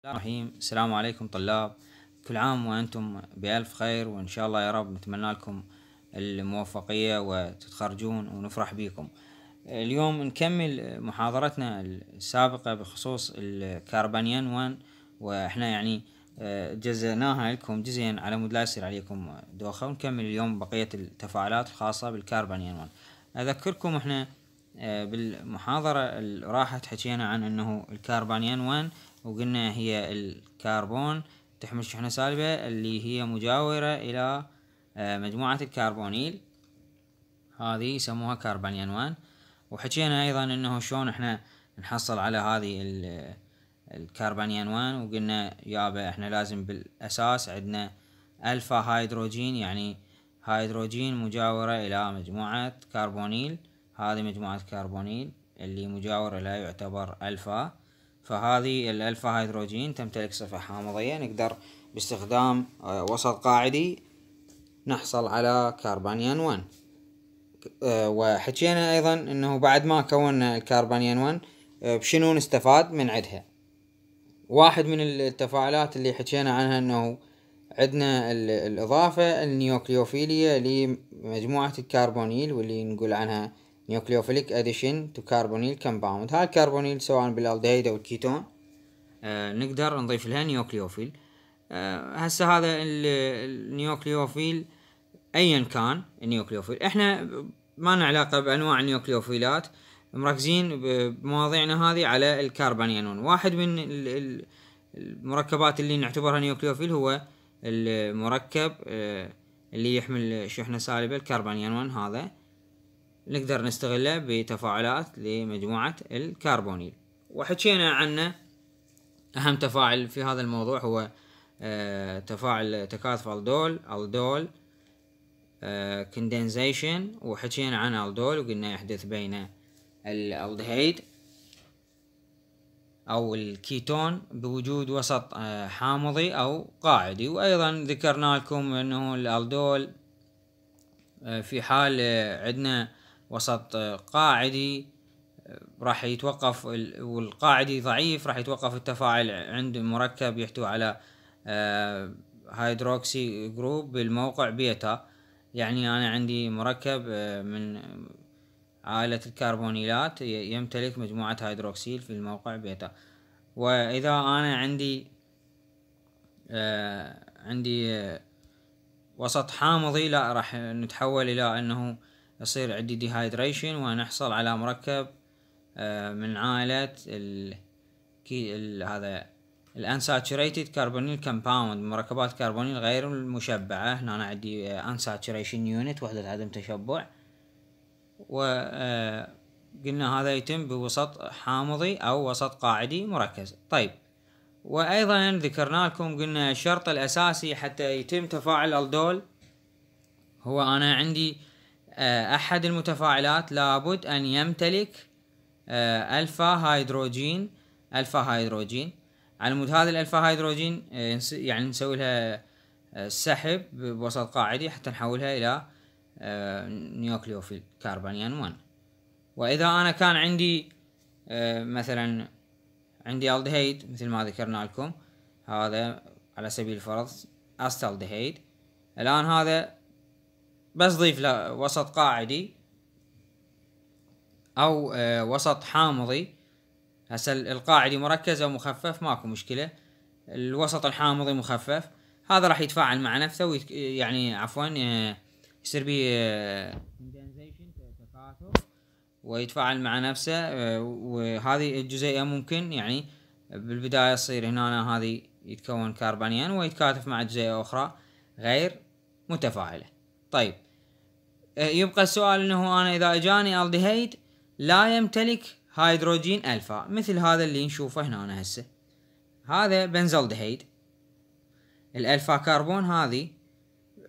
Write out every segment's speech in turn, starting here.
الله الرحيم السلام عليكم طلاب كل عام وأنتم بألف خير وإن شاء الله يا رب نتمنى لكم الموفقية وتتخرجون ونفرح بكم اليوم نكمل محاضرتنا السابقة بخصوص الكاربانيان 1 وإحنا يعني آه، جزئناها لكم جزئين على مود لا يصير عليكم دوخة ونكمل اليوم بقية التفاعلات الخاصة بالكاربانيان 1 أذكركم إحنا آه، بالمحاضرة اللي راحت حكينا عن أنه الكاربانيان 1 وقلنا هي الكربون تحمل شحنة سالبة اللي هي مجاورة إلى آه، مجموعة الكربونيل هذه يسموها كربنيان 1 وحكينا أيضا أنه شلون إحنا نحصل على هذه آه، الكربنيان وقلنا يابا إحنا لازم بالأساس عندنا ألفا هيدروجين يعني هيدروجين مجاورة إلى مجموعة كربونيل هذه مجموعة كربونيل اللي مجاورة لا يعتبر ألفا فهذه الألفا هيدروجين تمتلك صفة حامضية نقدر باستخدام آه، وسط قاعدي نحصل على كاربانيان 1 آه، وحكينا أيضا أنه بعد ما كونا الكاربانيان 1 آه، بشنو نستفاد من عدها واحد من التفاعلات اللي حكينا عنها أنه عندنا الإضافة النيوكليوفيلية لمجموعة الكربونيل واللي نقول عنها نيوكليوفيليك اديشن تو كاربونيل كومباوند هاي الكربونيل سواء بالالدهيد او الكيتون آه، نقدر نضيف لها نيوكليوفيل آه، هسه هذا النيوكليوفيل ايا كان النيوكليوفيل احنا ما لنا علاقه بانواع النيوكليوفيلات مركزين بمواضيعنا هذه على الكربانيانون واحد من المركبات اللي نعتبرها نيوكليوفيل هو المركب آه، اللي يحمل شحنه سالبه الكربانيانون هذا نقدر نستغله بتفاعلات لمجموعة الكربونيل وحكينا عنه أهم تفاعل في هذا الموضوع هو آه، تفاعل تكاثف الدول الدول كندنزيشن آه، وحكينا عن الدول وقلنا يحدث بين الالدهيد أو الكيتون بوجود وسط آه، حامضي أو قاعدي وأيضا ذكرنا لكم أنه الألدول في حال عندنا وسط قاعدي راح يتوقف والقاعدي ضعيف راح يتوقف التفاعل عند مركب يحتوي على آه، هيدروكسي جروب بالموقع بيتا يعني أنا عندي مركب آه، من عائلة الكربونيلات يمتلك مجموعة هيدروكسيل في الموقع بيتا وإذا أنا عندي آه، عندي وسط حامضي لا راح نتحول إلى أنه يصير عندي ديهايدريشن ونحصل على مركب آه، من عائلة ال هذا الانساتشوريتد كربونيل كومباوند مركبات كربونيل غير المشبعة هنا أنا عندي انساتشوريشن يونت وحدة عدم تشبع و آه، قلنا هذا يتم بوسط حامضي أو وسط قاعدي مركز طيب وأيضا ذكرنا لكم قلنا الشرط الأساسي حتى يتم تفاعل الألدول هو أنا عندي آه، أحد المتفاعلات لابد أن يمتلك آه، ألفا هيدروجين ألفا هيدروجين على مود هذا الألفا هيدروجين آه، يعني نسوي لها سحب بوسط قاعدي حتى نحولها إلى نيوكليوفيل كاربانيان 1 وإذا أنا كان عندي مثلا عندي الدهيد مثل ما ذكرنا لكم هذا على سبيل الفرض استالدهيد الآن هذا بس ضيف له وسط قاعدي او آه، وسط حامضي هسه القاعدي مركز او مخفف ماكو مشكله الوسط الحامضي مخفف هذا راح يتفاعل مع نفسه ويت... يعني عفوا آه، يصير بيه آه، ويتفاعل مع نفسه وهذه الجزيئه ممكن يعني بالبدايه تصير هنا هذه يتكون كاربانيان ويتكاتف مع جزيئه اخرى غير متفاعله طيب آه، يبقى السؤال انه انا اذا اجاني الديهيد لا يمتلك هيدروجين الفا مثل هذا اللي نشوفه هنا أنا هسه هذا بنزلدهيد الالفا كربون هذه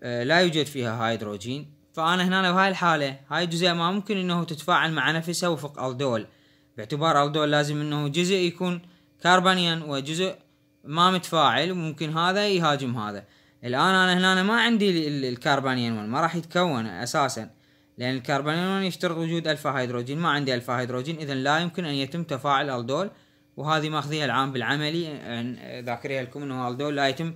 آه، لا يوجد فيها هيدروجين فانا هنا بهاي الحاله هاي الجزيئه ما ممكن انه تتفاعل مع نفسها وفق الدول باعتبار الدول لازم انه جزء يكون كربونيا وجزء ما متفاعل وممكن هذا يهاجم هذا الان انا هنا ما عندي الكربونين ما راح يتكون اساسا لان الكربونين يشترط وجود الفا هيدروجين ما عندي الفا هيدروجين اذا لا يمكن ان يتم تفاعل الدول وهذه ماخذيها العام بالعملي ذاكريها لكم انه الدول لا يتم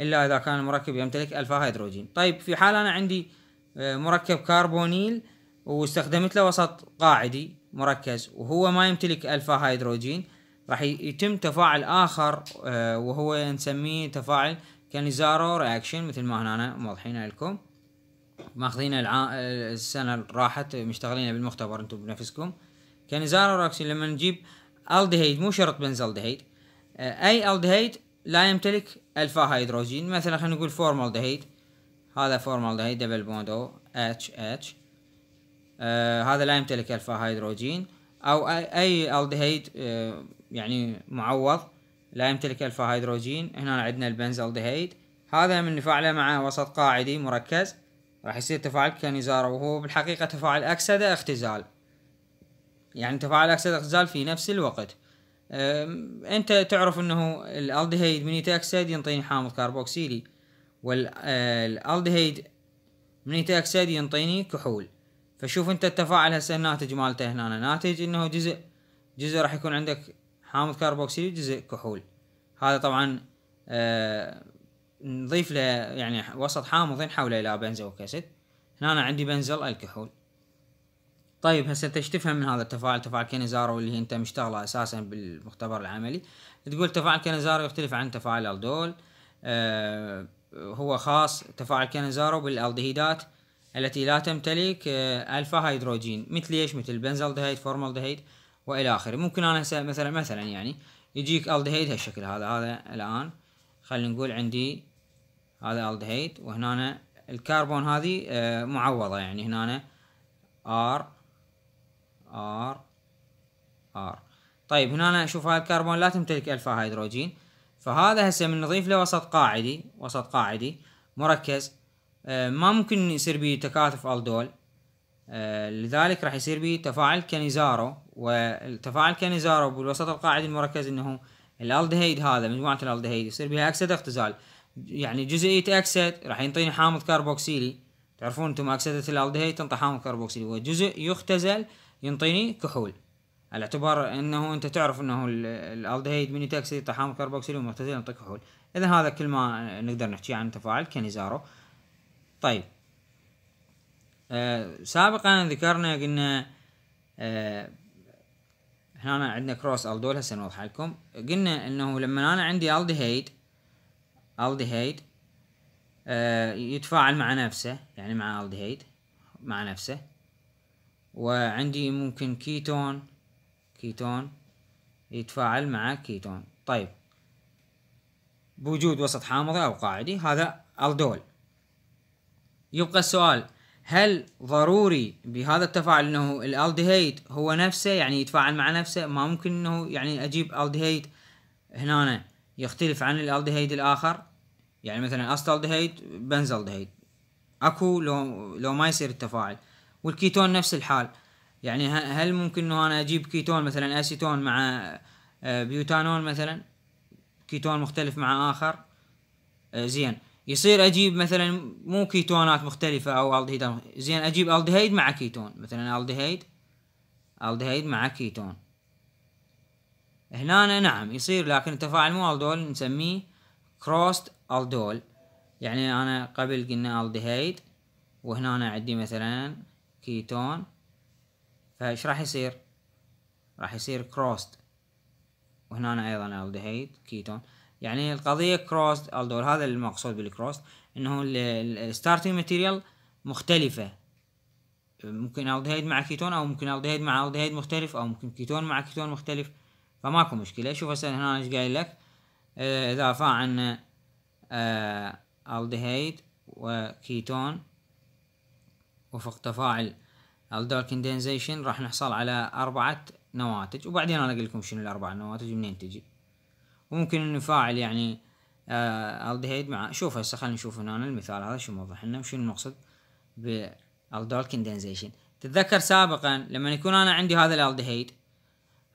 الا اذا كان المركب يمتلك الفا هيدروجين طيب في حال انا عندي آه، مركب كربونيل واستخدمت له وسط قاعدي مركز وهو ما يمتلك الفا هيدروجين راح يتم تفاعل اخر آه، وهو نسميه تفاعل كان زارو رياكشن مثل ما هنا موضحين لكم ماخذين الع... السنه اللي راحت مشتغلين بالمختبر انتم بنفسكم كان زارو رياكشن لما نجيب الديهيد مو شرط بنزلدهيد اي الديهيد لا يمتلك الفا هيدروجين مثلا خلينا نقول فورمالدهيد هذا فورمالدهيد دبل بوند او اتش اتش آه هذا لا يمتلك الفا هيدروجين او اي الديهيد آه يعني معوض لا يمتلك الفا هيدروجين هنا عندنا دهيد هذا من نفعله مع وسط قاعدي مركز راح يصير تفاعل كنزارة وهو بالحقيقة تفاعل أكسدة اختزال يعني تفاعل أكسدة اختزال في نفس الوقت أنت تعرف أنه الألدهيد من يتأكسد ينطيني حامض كربوكسيلي والألدهيد آه، من يتأكسد ينطيني كحول فشوف أنت التفاعل هسه الناتج مالته هنا ناتج أنه جزء جزء راح يكون عندك حامض كربوكسيلي وجزء كحول هذا طبعا آه نضيف له يعني وسط حامض نحوله الى بنزو اسيد هنا أنا عندي بنزل الكحول طيب هسه انت ايش تفهم من هذا التفاعل تفاعل كينزارو اللي انت مشتغله اساسا بالمختبر العملي تقول تفاعل كينزارو يختلف عن تفاعل الدول آه هو خاص تفاعل كينزارو بالالدهيدات التي لا تمتلك آه الفا هيدروجين مثل ايش مثل بنزلدهيد فورمالدهيد والى اخره ممكن انا هسه مثلا مثلا يعني يجيك الدهيد هالشكل هذا هذا الان خلينا نقول عندي هذا الدهيد وهنا الكربون هذه آه، معوضة يعني هنا ار ار ار طيب هنا شوف هاي الكربون لا تمتلك ألفا هيدروجين فهذا هسه من نضيف له وسط قاعدي وسط قاعدي مركز آه، ما ممكن يصير به تكاثف الدول آه، لذلك راح يصير به تفاعل كنيزارو والتفاعل كنزارب والوسط القاعدي المركز انه الالدهيد هذا مجموعه الالدهيد يصير بها اكسده اختزال يعني جزئيه اكسد راح ينطيني حامض كربوكسيلي تعرفون انتم اكسده الالدهيد تنطي حامض كربوكسيلي وجزء يختزل ينطيني كحول على اعتبار انه انت تعرف انه الالدهيد من يتاكسد ينطي حامض كربوكسيلي ومختزل ينطي كحول اذا هذا كل ما نقدر نحكي عن تفاعل كنيزارو طيب آه سابقا ذكرنا قلنا آه هنا عندنا كروس الدول هسه نوضح لكم قلنا انه لما انا عندي الدهيد الدهيد آه يتفاعل مع نفسه يعني مع الدهيد مع نفسه وعندي ممكن كيتون كيتون يتفاعل مع كيتون طيب بوجود وسط حامضي او قاعدي هذا الدول يبقى السؤال هل ضروري بهذا التفاعل انه الالدهيد هو نفسه يعني يتفاعل مع نفسه ما ممكن انه يعني اجيب الدهيد هنا يختلف عن الالدهيد الاخر يعني مثلا استالدهيد بنزالديهيد اكو لو لو ما يصير التفاعل والكيتون نفس الحال يعني هل ممكن انه انا اجيب كيتون مثلا اسيتون مع آه، بيوتانون مثلا كيتون مختلف مع اخر آه، زين يصير اجيب مثلا مو كيتونات مختلفة او الديهيد زين اجيب الديهيد مع كيتون مثلا الديهيد الديهيد مع كيتون هنا نعم يصير لكن التفاعل مو الدول نسميه كروست الدول يعني انا قبل قلنا الديهيد وهنا أنا عندي مثلا كيتون فايش راح يصير راح يصير كروست وهنا أنا ايضا الديهيد كيتون يعني القضية كروست الدور هذا المقصود بالكروست انه الستارتنج ماتيريال مختلفة ممكن الدهيد مع كيتون او ممكن الدهيد مع الدهيد مختلف او ممكن كيتون مع كيتون مختلف فماكو مشكلة شوف هسه هنا ايش قايل لك اذا فا عنا الدهيد وكيتون وفق تفاعل الدور كندنسيشن راح نحصل على اربعة نواتج وبعدين انا اقول لكم شنو الاربع نواتج منين تجي ممكن انه فاعل يعني الدهيد مع شوف هسه خلينا نشوف هنا المثال هذا شو موضح لنا وشو المقصد بالدول كندنزيشن تتذكر سابقا لما يكون انا عندي هذا الالدهيد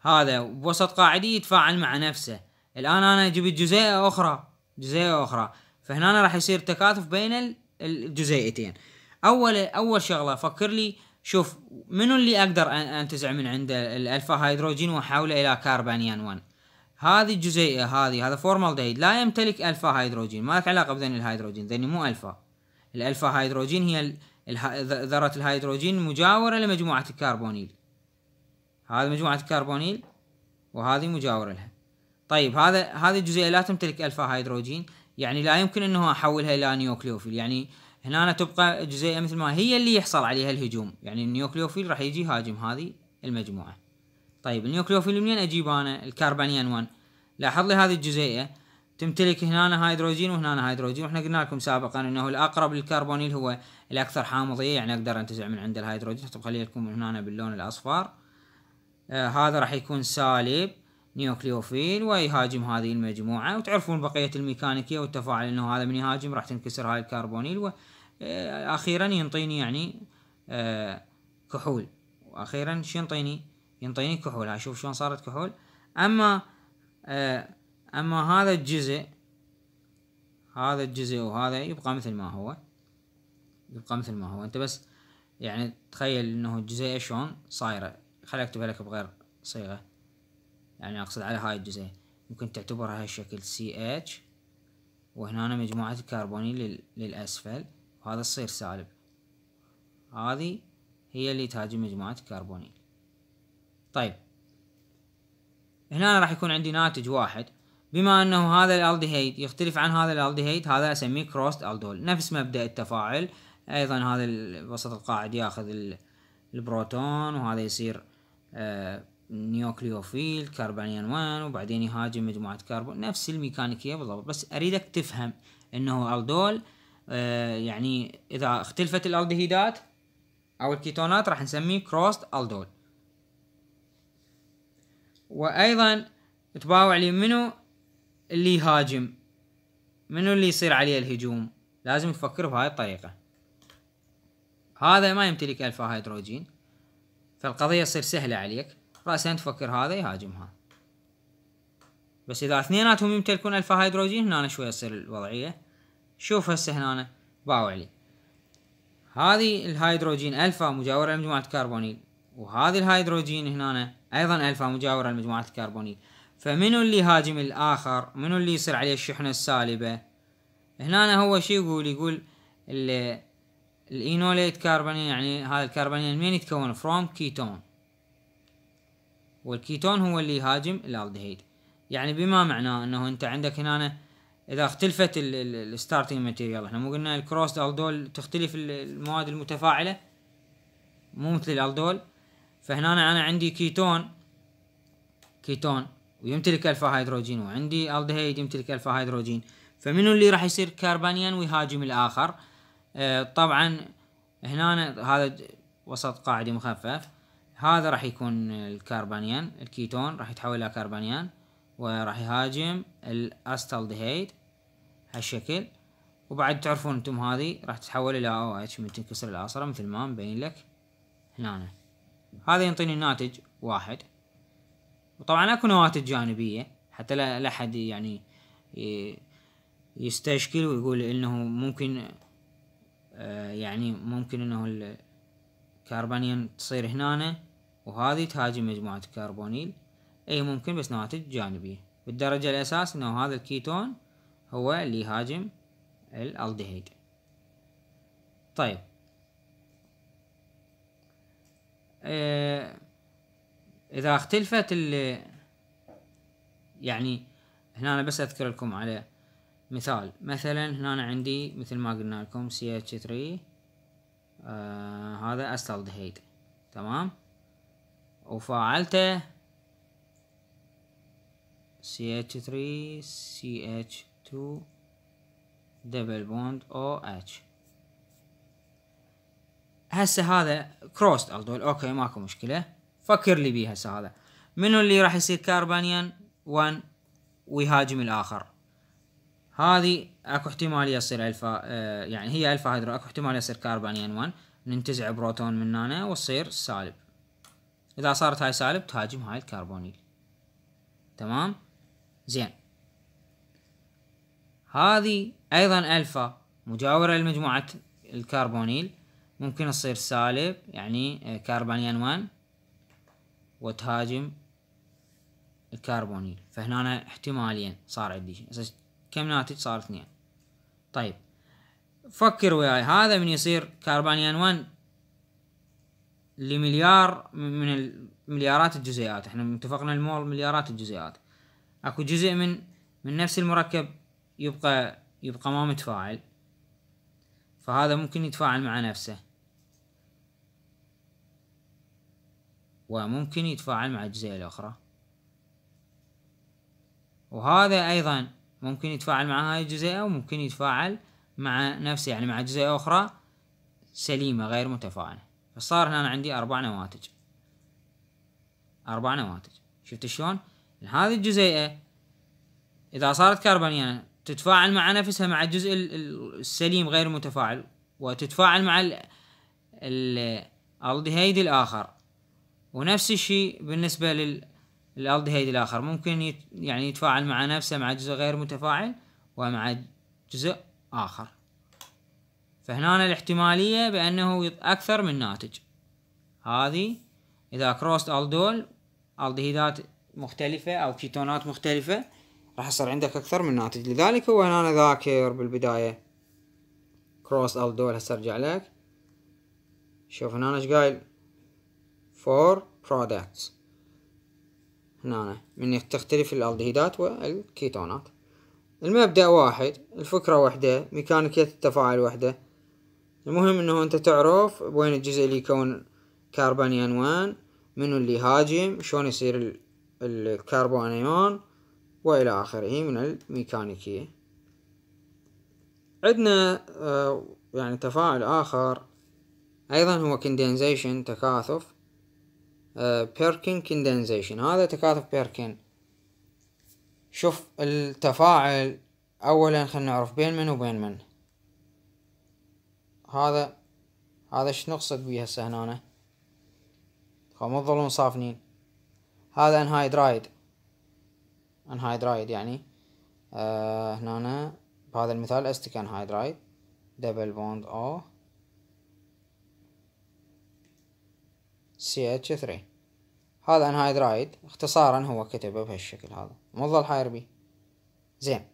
هذا بوسط قاعدي يتفاعل مع نفسه الان انا جبت جزيئه اخرى جزيئه اخرى فهنا راح يصير تكاثف بين الجزيئتين اول اول شغله فكر لي شوف منو اللي اقدر انتزع من عنده الالفا هيدروجين واحوله الى كربانيان 1 هذه الجزيئة هذه هذا فورمالدهيد لا يمتلك ألفا هيدروجين ما لك علاقة بذني الهيدروجين ذني مو ألفا الألفا هيدروجين هي ذرة الهيدروجين مجاورة لمجموعة الكربونيل هذه مجموعة الكربونيل وهذه مجاورة لها طيب هذا هذه الجزيئة لا تمتلك ألفا هيدروجين يعني لا يمكن أنه أحولها إلى نيوكليوفيل يعني هنا تبقى جزيئة مثل ما هي اللي يحصل عليها الهجوم يعني النيوكليوفيل راح يجي يهاجم هذه المجموعة طيب النيوكليوفيل منين اجيب انا الكربانيان 1 لاحظ لي هذه الجزيئه تمتلك هنا هيدروجين وهنا هيدروجين واحنا قلنا لكم سابقا انه الاقرب للكربونيل هو الاكثر حامضيه يعني اقدر انتزع من عند الهيدروجين طب خليه لكم هنا باللون الاصفر آه هذا راح يكون سالب نيوكليوفيل ويهاجم هذه المجموعه وتعرفون بقيه الميكانيكيه والتفاعل انه هذا من يهاجم راح تنكسر هاي الكربونيل واخيرا آه، ينطيني يعني آه كحول واخيرا شو ينطيني ينطيني كحول يعني اشوف شلون صارت كحول اما آه، اما هذا الجزء هذا الجزء وهذا يبقى مثل ما هو يبقى مثل ما هو انت بس يعني تخيل انه الجزئية شلون صايرة خليني اكتبها لك بغير صيغة يعني اقصد على هاي الجزئية ممكن تعتبرها هالشكل سي اتش وهنا مجموعة الكربوني لل... للأسفل وهذا تصير سالب هذه هي اللي تهاجم مجموعة الكربونيل طيب هنا راح يكون عندي ناتج واحد بما انه هذا الالدهيد يختلف عن هذا الالدهيد هذا اسميه كروست الدول نفس مبدا التفاعل ايضا هذا الوسط القاعد ياخذ البروتون وهذا يصير آه، نيوكليوفيل كربانيان 1 وبعدين يهاجم مجموعة كربون نفس الميكانيكية بالضبط بس أريدك تفهم أنه الدول آه، يعني إذا اختلفت الألدهيدات أو الكيتونات راح نسميه كروست الدول وايضا تباوع لي منو اللي يهاجم منو اللي يصير عليه الهجوم لازم تفكر بهاي الطريقة هذا ما يمتلك ألفا هيدروجين فالقضية تصير سهلة عليك رأسا تفكر هذا يهاجمها بس إذا اثنيناتهم يمتلكون ألفا هيدروجين هنا شوية تصير الوضعية شوف هسه هنا باوع لي هذه الهيدروجين ألفا مجاورة لمجموعة كربونيل وهذه الهيدروجين هنا ايضا الفا مجاوره لمجموعه الكربونيل فمنو اللي يهاجم الاخر منو اللي يصير عليه الشحنه السالبه هنا هو شي يقول يقول الاينوليت كربونيل يعني هذا الكربونيل من يتكون فروم كيتون والكيتون هو اللي يهاجم الالدهيد يعني بما معناه انه انت عندك هنا اذا اختلفت الستارتنج ماتيريال احنا مو قلنا الكروس الدول تختلف المواد المتفاعله مو مثل الالدول فهنا انا عندي كيتون كيتون ويمتلك الفا هيدروجين وعندي الدهيد يمتلك الفا هيدروجين فمنو اللي راح يصير كربانيان ويهاجم الاخر آه طبعا هنا هذا وسط قاعدي مخفف هذا راح يكون الكربانيان الكيتون راح يتحول الى كربانيان وراح يهاجم الاستالدهيد هالشكل وبعد تعرفون انتم هذه راح تتحول الى او اتش من تنكسر الاصره مثل ما مبين لك هنا هذا ينطيني ناتج واحد وطبعا اكو نواتج جانبية حتى لا, احد يعني يستشكل ويقول انه ممكن آه، يعني ممكن انه الكربونين تصير هنا وهذه تهاجم مجموعة الكربونيل اي ممكن بس نواتج جانبية بالدرجة الاساس انه هذا الكيتون هو اللي يهاجم الالدهيد طيب آه، اذا اختلفت ال يعني هنا أنا بس اذكر لكم على مثال مثلا هنا أنا عندي مثل ما قلنا لكم CH3 آه هذا أستالدهيد تمام وفعلته CH3 CH2 دبل بوند OH هسه هذا كروست الدول اوكي ماكو مشكله فكر لي بيه هسه هذا منو اللي راح يصير كاربانيان 1 ويهاجم الاخر هذه اكو احتمال يصير الفا آه يعني هي الفا هيدرو اكو احتمال يصير كاربانيان 1 ننتزع بروتون من هنا وتصير سالب اذا صارت هاي سالب تهاجم هاي الكربونيل تمام زين هذه ايضا الفا مجاوره لمجموعه الكربونيل ممكن تصير سالب يعني آه، كربونيان 1 وتهاجم الكربونيل فهنا احتماليا صار عندي كم ناتج صار اثنين طيب فكر وياي هذا من يصير كربونيان 1 لمليار من مليارات الجزيئات احنا اتفقنا المول مليارات الجزيئات اكو جزء من من نفس المركب يبقى يبقى ما متفاعل فهذا ممكن يتفاعل مع نفسه وممكن يتفاعل مع الجزيئة الأخرى وهذا أيضا ممكن يتفاعل مع هاي الجزيئة وممكن يتفاعل مع نفسه يعني مع جزيئة أخرى سليمة غير متفاعلة فصار هنا عندي أربع نواتج أربع نواتج شفت شلون؟ هذه الجزيئة إذا صارت كربونية تتفاعل مع نفسها مع الجزء السليم غير المتفاعل وتتفاعل مع الالدهيد الآخر ونفس الشيء بالنسبة للالدهيد الآخر ممكن يت يعني يتفاعل مع نفسه مع جزء غير متفاعل ومع جزء آخر فهنا الاحتمالية بأنه أكثر من ناتج هذه إذا كروست ألدول ألدهيدات مختلفة أو كيتونات مختلفة راح يصير عندك أكثر من ناتج لذلك هو هنا أنا ذاكر بالبداية كروس أو دول هسه أرجع لك شوف هنا إيش قايل فور برودكتس هنا من تختلف الالدهيدات والكيتونات المبدأ واحد الفكرة واحدة ميكانيكية التفاعل واحدة المهم انه انت تعرف وين الجزء اللي يكون كربون انوان منو اللي يهاجم شلون يصير الكربون ايون وإلى آخره من الميكانيكية عندنا آه، يعني تفاعل آخر أيضا هو كندنسيشن تكاثف بيركن آه، كندنسيشن هذا تكاثف بيركن شوف التفاعل أولا خلينا نعرف بين من وبين من هذا هذا ايش نقصد بيه هسه هنا مو تظلون صافنين هذا انهايدرايد انهايدرايد يعني آه هنا بهذا المثال استك انهايدرايد دبل بوند او سي اتش ثري هذا انهايدرايد اختصارا هو كتبه بهالشكل هذا مظل حاير بي زين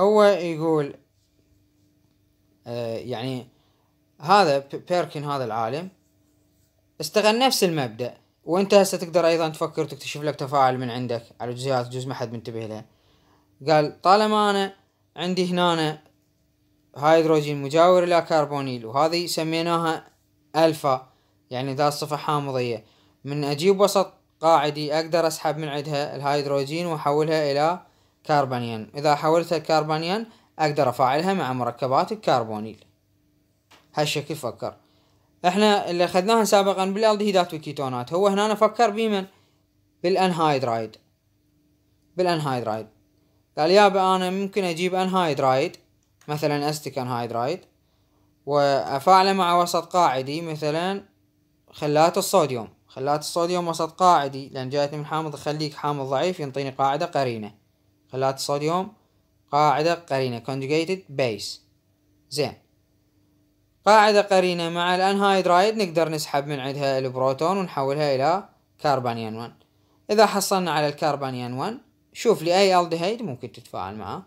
هو يقول آه يعني هذا بيركن هذا العالم استغل نفس المبدأ وانت هسه تقدر ايضا تفكر تكتشف لك تفاعل من عندك على جزيئات جزء ما حد منتبه لها قال طالما انا عندي هنا هيدروجين مجاور الى كربونيل وهذه سميناها الفا يعني ذا صفة حامضية من اجيب وسط قاعدي اقدر اسحب من عندها الهيدروجين واحولها الى كربونيان اذا حولتها كربونيان اقدر افاعلها مع مركبات الكربونيل هالشكل فكر احنا اللي اخذناها سابقا بالالدهيدات والكيتونات هو هنا نفكر بمن بالانهايدرايد بالانهايدرايد قال يابا انا ممكن اجيب انهايدرايد مثلا استك انهايدرايد وافعله مع وسط قاعدي مثلا خلات الصوديوم خلات الصوديوم وسط قاعدي لان جايت من حامض خليك حامض ضعيف ينطيني قاعدة قرينة خلات الصوديوم قاعدة قرينة conjugated base زين قاعدة قرينة مع الانهايدرايد نقدر نسحب من عندها البروتون ونحولها إلى كاربانيان 1 إذا حصلنا على الكاربانيان 1 شوف لي أي الدهيد ممكن تتفاعل معه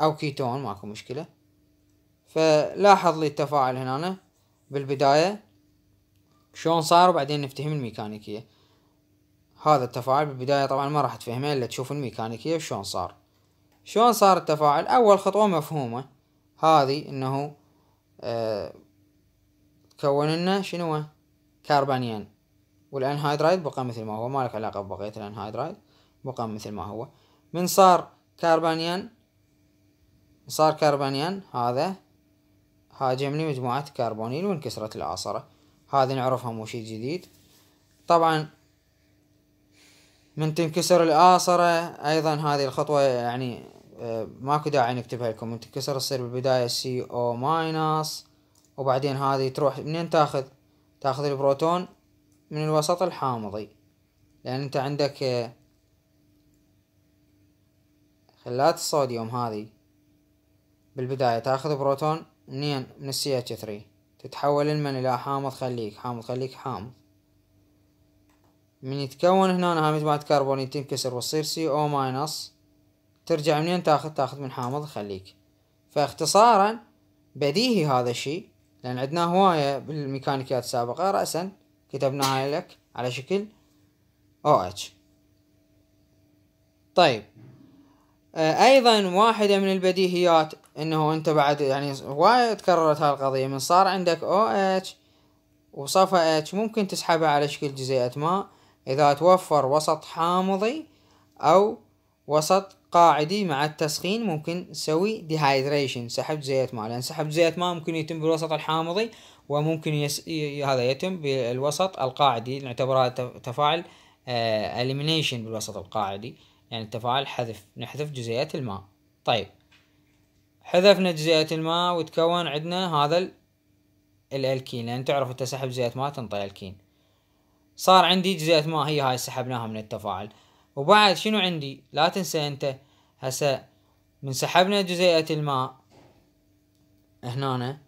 أو كيتون ماكو مشكلة فلاحظ لي التفاعل هنا بالبداية شلون صار وبعدين نفتهم الميكانيكية هذا التفاعل بالبداية طبعا ما راح تفهمه إلا تشوف الميكانيكية شلون صار شلون صار التفاعل أول خطوة مفهومة هذه إنه تكون لنا شنو كربانيان والانهايدرايد بقى مثل ما هو ما لك علاقة ببقية الانهايدرايد بقى مثل ما هو من صار كربانيان صار كاربانيان هذا هاجم لي مجموعة كربونيل وانكسرت العصرة هذه نعرفها مو شي جديد طبعا من تنكسر الآصرة أيضا هذه الخطوة يعني آه، ماكو داعي نكتبها لكم تنكسر تصير بالبداية سي او ماينس وبعدين هذه تروح منين تاخذ تاخذ البروتون من الوسط الحامضي لان انت عندك آه، خلات الصوديوم هذه بالبداية تاخذ بروتون منين من السي اتش ثري تتحول لمن الى حامض خليك حامض خليك حامض من يتكون هنا مات كربون يتم تنكسر وتصير سي او ماينس ترجع منين تاخذ تاخذ من حامض خليك فاختصارا بديهي هذا الشيء لان عندنا هواية بالميكانيكيات السابقة رأسا كتبناها لك على شكل او اتش طيب آه، ايضا واحدة من البديهيات انه انت بعد يعني هواية تكررت هالقضية من صار عندك او اتش وصفى اتش ممكن تسحبها على شكل جزيئة ماء اذا توفر وسط حامضي او وسط قاعدي مع التسخين ممكن نسوي ديهايدريشن سحب زيت ماء لأن سحب زيت ماء ممكن يتم بالوسط الحامضي وممكن يس... ي... هذا يتم بالوسط القاعدي نعتبرها تفاعل اليمينيشن آه، بالوسط القاعدي يعني تفاعل حذف نحذف جزيئات الماء طيب حذفنا جزيئات الماء وتكون عندنا هذا ال... الالكين لان تعرف انت سحب جزيئات ماء تنطي الكين صار عندي جزيئة ماء هي هاي سحبناها من التفاعل وبعد شنو عندي لا تنسى انت هسه من سحبنا جزيئة الماء هنا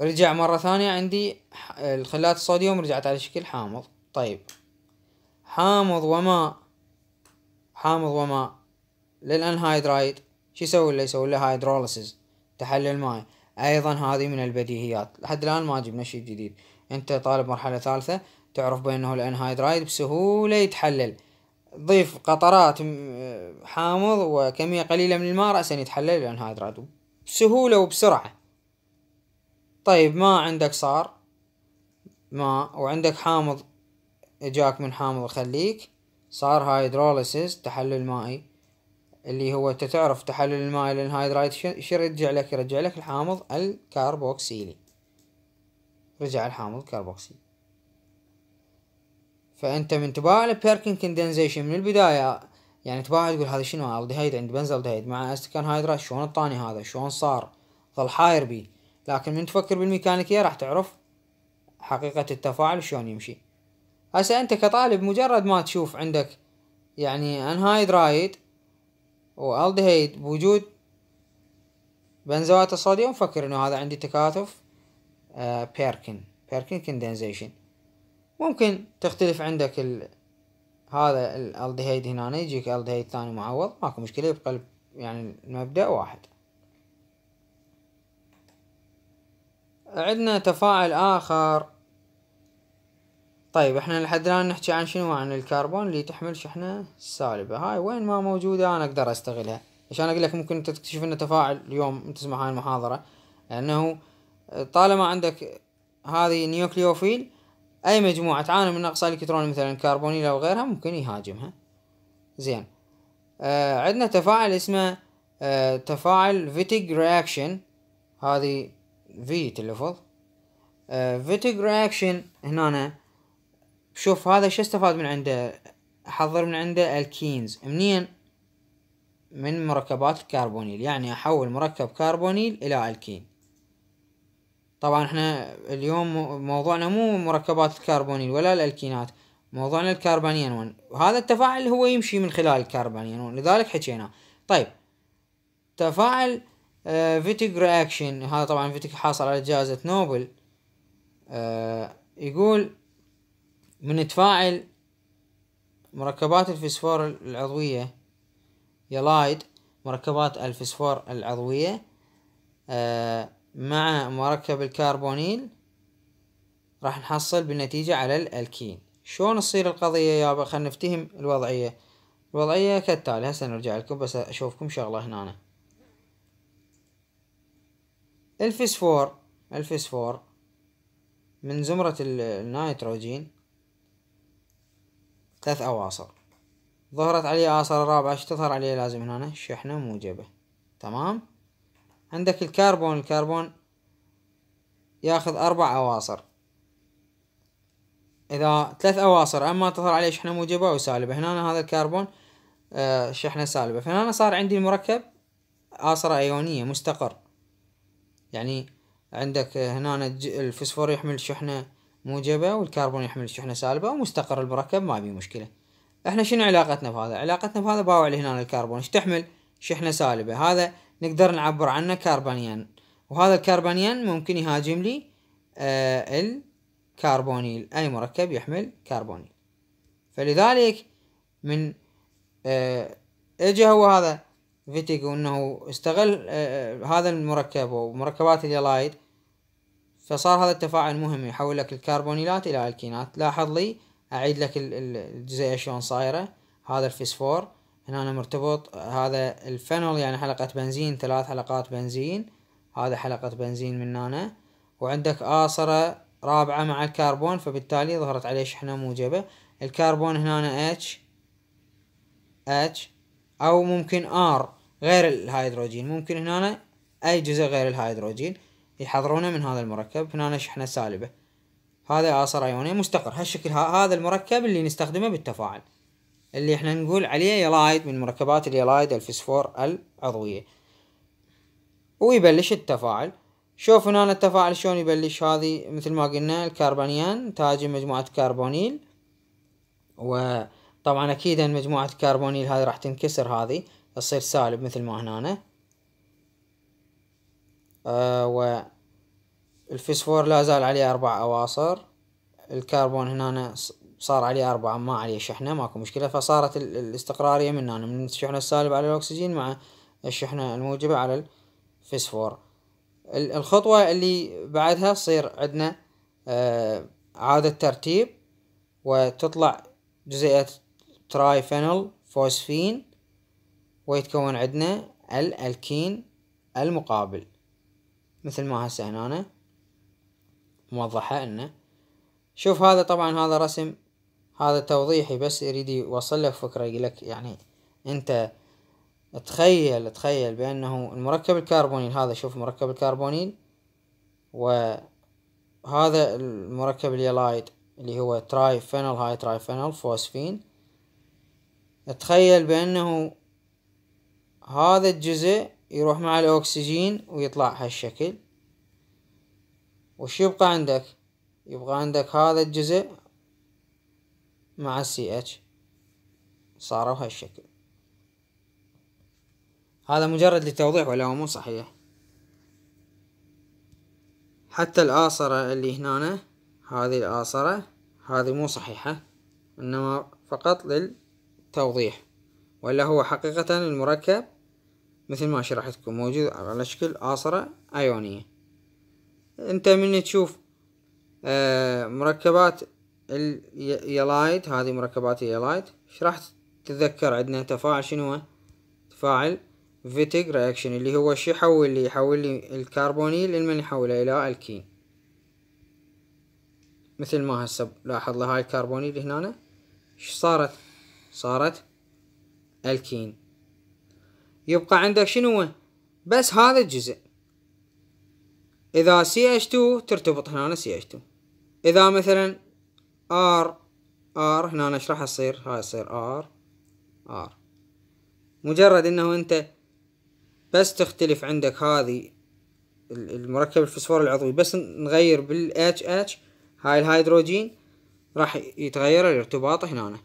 رجع مرة ثانية عندي الخلات الصوديوم رجعت على شكل حامض طيب حامض وماء حامض وماء للانهايدرايد شو يسوي اللي يسوي له هايدروليسز تحلل مائي ايضا هذه من البديهيات لحد الان ما جبنا شيء جديد انت طالب مرحلة ثالثة تعرف بانه الانهايدرايد بسهولة يتحلل ضيف قطرات حامض وكمية قليلة من الماء رأسا يتحلل الأنهايدرات بسهولة وبسرعة طيب ما عندك صار ماء وعندك حامض جاك من حامض خليك صار هايدروليسيس تحلل مائي اللي هو انت تعرف تحلل الماء للهايدرايت شو يرجع لك يرجع لك الحامض الكربوكسيلي رجع الحامض الكربوكسيلي فانت من تباع البيركن كندنسيشن من البدايه يعني تباع تقول هذا شنو الدهيد بنزل دهيد مع استكان هايدرا شلون الطاني هذا شلون صار ظل حاير بي لكن من تفكر بالميكانيكيه راح تعرف حقيقه التفاعل شلون يمشي هسه انت كطالب مجرد ما تشوف عندك يعني انهايدرايد والدهيد بوجود بنزوات الصوديوم فكر انه هذا عندي تكاثف بيركن بيركن كندنسيشن ممكن تختلف عندك ال... هذا الالدهيد هنا يجيك الدهيد ثاني معوض ماكو مشكلة يبقى يعني المبدأ واحد عندنا تفاعل آخر طيب احنا لحد الآن نحكي عن شنو عن الكربون اللي تحمل شحنة سالبة هاي وين ما موجودة أنا أقدر أستغلها عشان أقول لك ممكن أنت تكتشف أن تفاعل اليوم تسمع هاي المحاضرة لأنه طالما عندك هذه نيوكليوفيل اي مجموعة تعاني من نقص الكتروني مثلا كربونيل او غيرها ممكن يهاجمها زين آه عندنا تفاعل اسمه آه تفاعل فيتيج رياكشن هذه في تلفظ آه فيتيج رياكشن هنا شوف هذا شو استفاد من عنده احضر من عنده الكينز منين من مركبات الكربونيل يعني احول مركب كربونيل الى الكين طبعا احنا اليوم موضوعنا مو مركبات الكربونيل ولا الالكينات موضوعنا الكربانيون وهذا التفاعل هو يمشي من خلال الكربانيون لذلك حكينا طيب تفاعل آه فيتيك رياكشن هذا طبعا فيتيك حاصل على جائزة نوبل آه يقول تفاعل مركبات الفسفور العضوية يلايد مركبات الفسفور العضوية آه مع مركب الكربونيل راح نحصل بالنتيجة على الألكين شلون تصير القضية يابا خلنا نفتهم الوضعية الوضعية كالتالي هسه نرجع لكم بس أشوفكم شغلة هنا الفسفور الفسفور من زمرة النيتروجين ثلاث أواصر ظهرت عليه آثار رابعة اش تظهر عليه لازم هنا شحنة موجبة تمام عندك الكربون الكربون ياخذ أربع أواصر إذا ثلاث أواصر أما تظهر عليه شحنة موجبة أو سالبة هنا هذا الكربون آه شحنة سالبة فهنا صار عندي المركب آصرة أيونية مستقر يعني عندك آه، هنا الفسفور يحمل شحنة موجبة والكربون يحمل شحنة سالبة ومستقر المركب ما بيه مشكلة احنا شنو علاقتنا بهذا علاقتنا بهذا باوع هنا الكربون ايش تحمل شحنة سالبة هذا نقدر نعبر عنه كاربانيان وهذا الكاربانيان ممكن يهاجم لي آه الكربونيل أي مركب يحمل كربونيل فلذلك من آه اجى هو هذا فيتيغو انه استغل آه هذا المركب ومركبات اليلايد فصار هذا التفاعل مهم يحول لك الكربونيلات الى الكينات لاحظ لي اعيد لك الجزيئه شلون صايره هذا الفسفور هنا أنا مرتبط هذا الفنل يعني حلقة بنزين ثلاث حلقات بنزين هذا حلقة بنزين من هنا وعندك آصرة رابعة مع الكربون فبالتالي ظهرت عليه شحنة موجبة الكربون هنا H H أو ممكن R غير الهيدروجين ممكن هنا أي جزء غير الهيدروجين يحضرونه من هذا المركب هنا شحنة سالبة هذا آصر أيونية مستقر هالشكل هذا المركب اللي نستخدمه بالتفاعل اللي احنا نقول عليه يلايد من مركبات اليلايد الفسفور العضوية ويبلش التفاعل شوف هنا التفاعل شلون يبلش هذه مثل ما قلنا الكربونيان تاج مجموعة كربونيل وطبعا ان مجموعة كربونيل هذه راح تنكسر هذه تصير سالب مثل ما هنا آه الفسفور لا زال عليه اربع اواصر الكربون هنا صار عليه أربعة ما عليه شحنة ماكو مشكلة فصارت الاستقرارية من هنا من الشحنة السالبة على الأكسجين مع الشحنة الموجبة على الفسفور الخطوة اللي بعدها تصير عندنا إعادة ترتيب وتطلع جزيئة ترايفينول فوسفين ويتكون عندنا الألكين المقابل مثل ما هسه هنا موضحة لنا شوف هذا طبعا هذا رسم هذا توضيحي بس اريد اوصل لك فكرة لك يعني انت تخيل تخيل بانه المركب الكربونيل هذا شوف مركب الكربونيل وهذا المركب اليلايد اللي هو تراي فينل هاي تراي فينل فوسفين تخيل بانه هذا الجزء يروح مع الاكسجين ويطلع هالشكل وش يبقى عندك يبقى عندك هذا الجزء مع السي اتش صاروا هالشكل هذا مجرد لتوضيح ولا هو مو صحيح حتى الآصرة اللي هنا هذه الآصرة هذه مو صحيحة إنما فقط للتوضيح ولا هو حقيقة المركب مثل ما شرحتكم موجود على شكل آصرة أيونية أنت من تشوف آه، مركبات اليلايت هذه مركبات اليلايت ايش راح تتذكر عندنا تفاعل شنو هو تفاعل فيتيغ رياكشن اللي هو شي يحول لي يحول لي الكربونيل لمن يحوله الى الكين مثل ما هسه لاحظ له هاي الكربونيل هنا ايش صارت صارت الكين يبقى عندك شنو هو بس هذا الجزء اذا CH2 ترتبط هنا CH2 اذا مثلا ار ار هنا أنا راح يصير هاي يصير ار ار مجرد انه انت بس تختلف عندك هذه المركب الفسفور العضوي بس نغير بالاتش اتش هاي الهيدروجين راح يتغير الارتباط هنا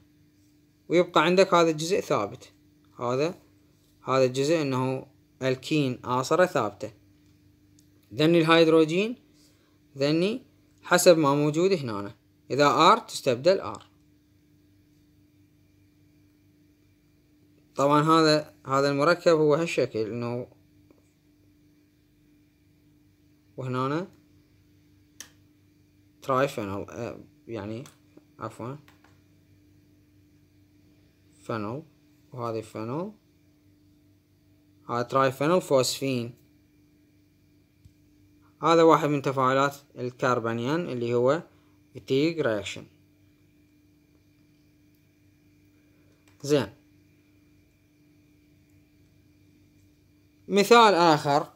ويبقى عندك هذا الجزء ثابت هذا هذا الجزء انه الكين آصرة ثابتة ذني الهيدروجين ذني حسب ما موجود هنا إذا ار تستبدل ار طبعا هذا هذا المركب هو هالشكل إنه وهنا ترايفينال آه، يعني عفوا فنل وهذه فنل هذا ترايفينال فوسفين هذا واحد من تفاعلات الكربونين اللي هو يتيج رياكشن زين مثال آخر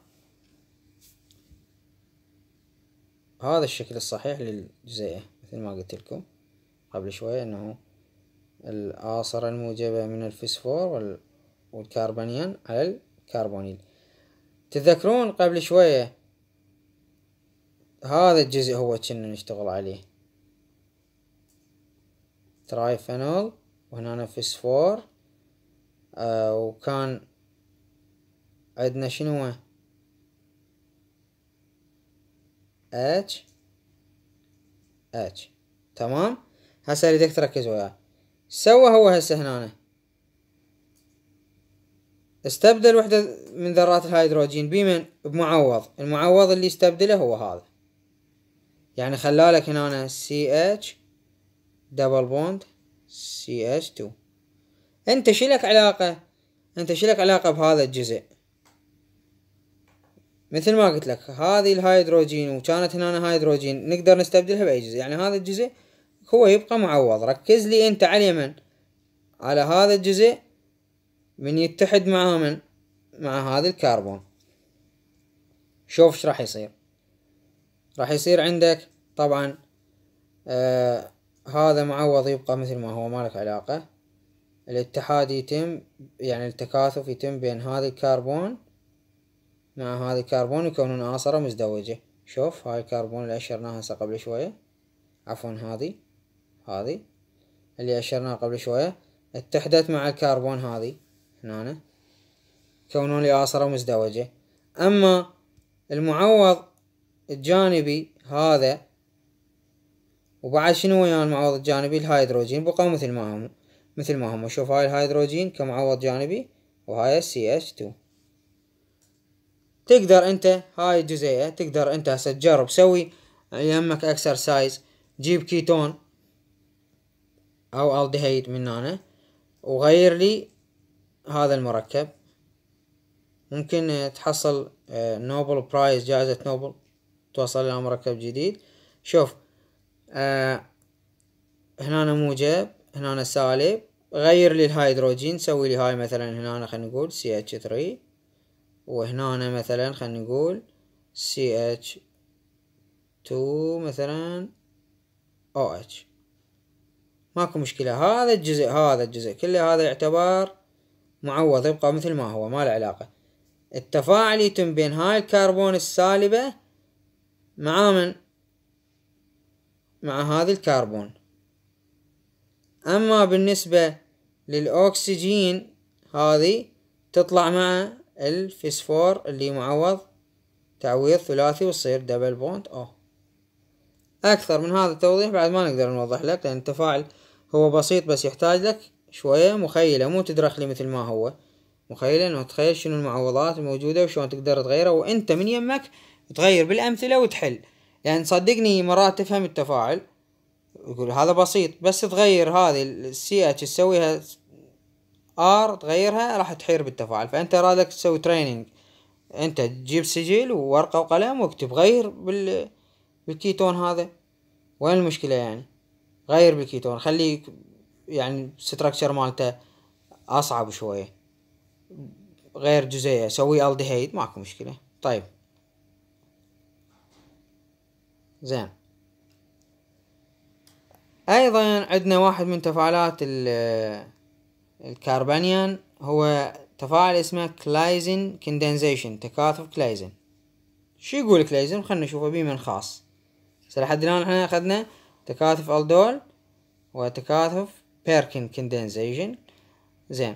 هذا الشكل الصحيح للجزيئة مثل ما قلت لكم قبل شوية أنه الآصرة الموجبة من الفسفور والكربونيان على الكربونيل تذكرون قبل شوية هذا الجزء هو كنا نشتغل عليه ترايفينول وهنا فسفور آه وكان عندنا شنو اتش اتش تمام هسه اريدك تركز وياه سوى هو هسه هنا استبدل وحدة من ذرات الهيدروجين بمن بمعوض المعوض اللي استبدله هو هذا يعني خلالك هنا سي اتش دبل بوند سي اس 2 انت شلك علاقة انت شلك علاقة بهذا الجزء مثل ما قلت لك هذه الهيدروجين وكانت هنا هيدروجين نقدر نستبدلها باي جزء يعني هذا الجزء هو يبقى معوض ركز لي انت على من على هذا الجزء من يتحد مع من مع هذا الكربون شوف ايش راح يصير راح يصير عندك طبعا آه هذا معوض يبقى مثل ما هو مالك علاقة الاتحاد يتم يعني التكاثف يتم بين هذا الكربون مع هذا الكربون يكونون آثرة مزدوجة شوف هاي الكربون اللي أشرناها هسه قبل شوية عفوا هذي هذي اللي أشرناها قبل شوية اتحدت مع الكربون هذي هنا يكونون لي آثرة مزدوجة أما المعوض الجانبي هذا وبعد شنو ويا المعوض الجانبي الهيدروجين بقوا مثل ما هم مثل ما هم شوف هاي الهيدروجين كمعوض جانبي وهاي السي اتش 2 تقدر انت هاي الجزيئة تقدر انت هسه تجرب سوي يمك اكسرسايز جيب كيتون او الدهيد من هنا وغير لي هذا المركب ممكن تحصل آه، نوبل برايز جائزة نوبل توصل الى مركب جديد شوف آه هنا موجب هنا سالب غير لي الهيدروجين سوي لي هاي مثلا هنا خلينا نقول CH3 وهنا مثلا خلينا نقول CH2 مثلا OH ماكو مشكلة هذا الجزء هذا الجزء كله هذا يعتبر معوض يبقى مثل ما هو ما له علاقة التفاعل يتم بين هاي الكربون السالبة مع من مع هذا الكربون أما بالنسبة للأكسجين هذه تطلع مع الفسفور اللي معوض تعويض ثلاثي وتصير دبل بوند أو أكثر من هذا التوضيح بعد ما نقدر نوضح لك لأن التفاعل هو بسيط بس يحتاج لك شوية مخيلة مو تدرخلي مثل ما هو مخيلة انه تخيل شنو المعوضات الموجودة وشلون تقدر تغيرها وانت من يمك تغير بالامثلة وتحل يعني صدقني مرات تفهم التفاعل يقول هذا بسيط بس تغير هذه السي اتش تسويها ار تغيرها راح تحير بالتفاعل فانت رادك تسوي تريننج انت تجيب سجل وورقة وقلم واكتب غير بال بالكيتون هذا وين المشكلة يعني غير بالكيتون خليك يعني ستراكشر مالته اصعب شوية غير جزيئة سوي الدهيد ماكو مشكلة طيب زين ايضا عندنا واحد من تفاعلات الكربانيان هو تفاعل اسمه كلايزن كندنزيشن تكاثف كلايزن شو يقول كلايزن خلنا نشوفه من خاص لحد الان احنا اخذنا تكاثف الدول وتكاثف بيركن كندنزيشن زين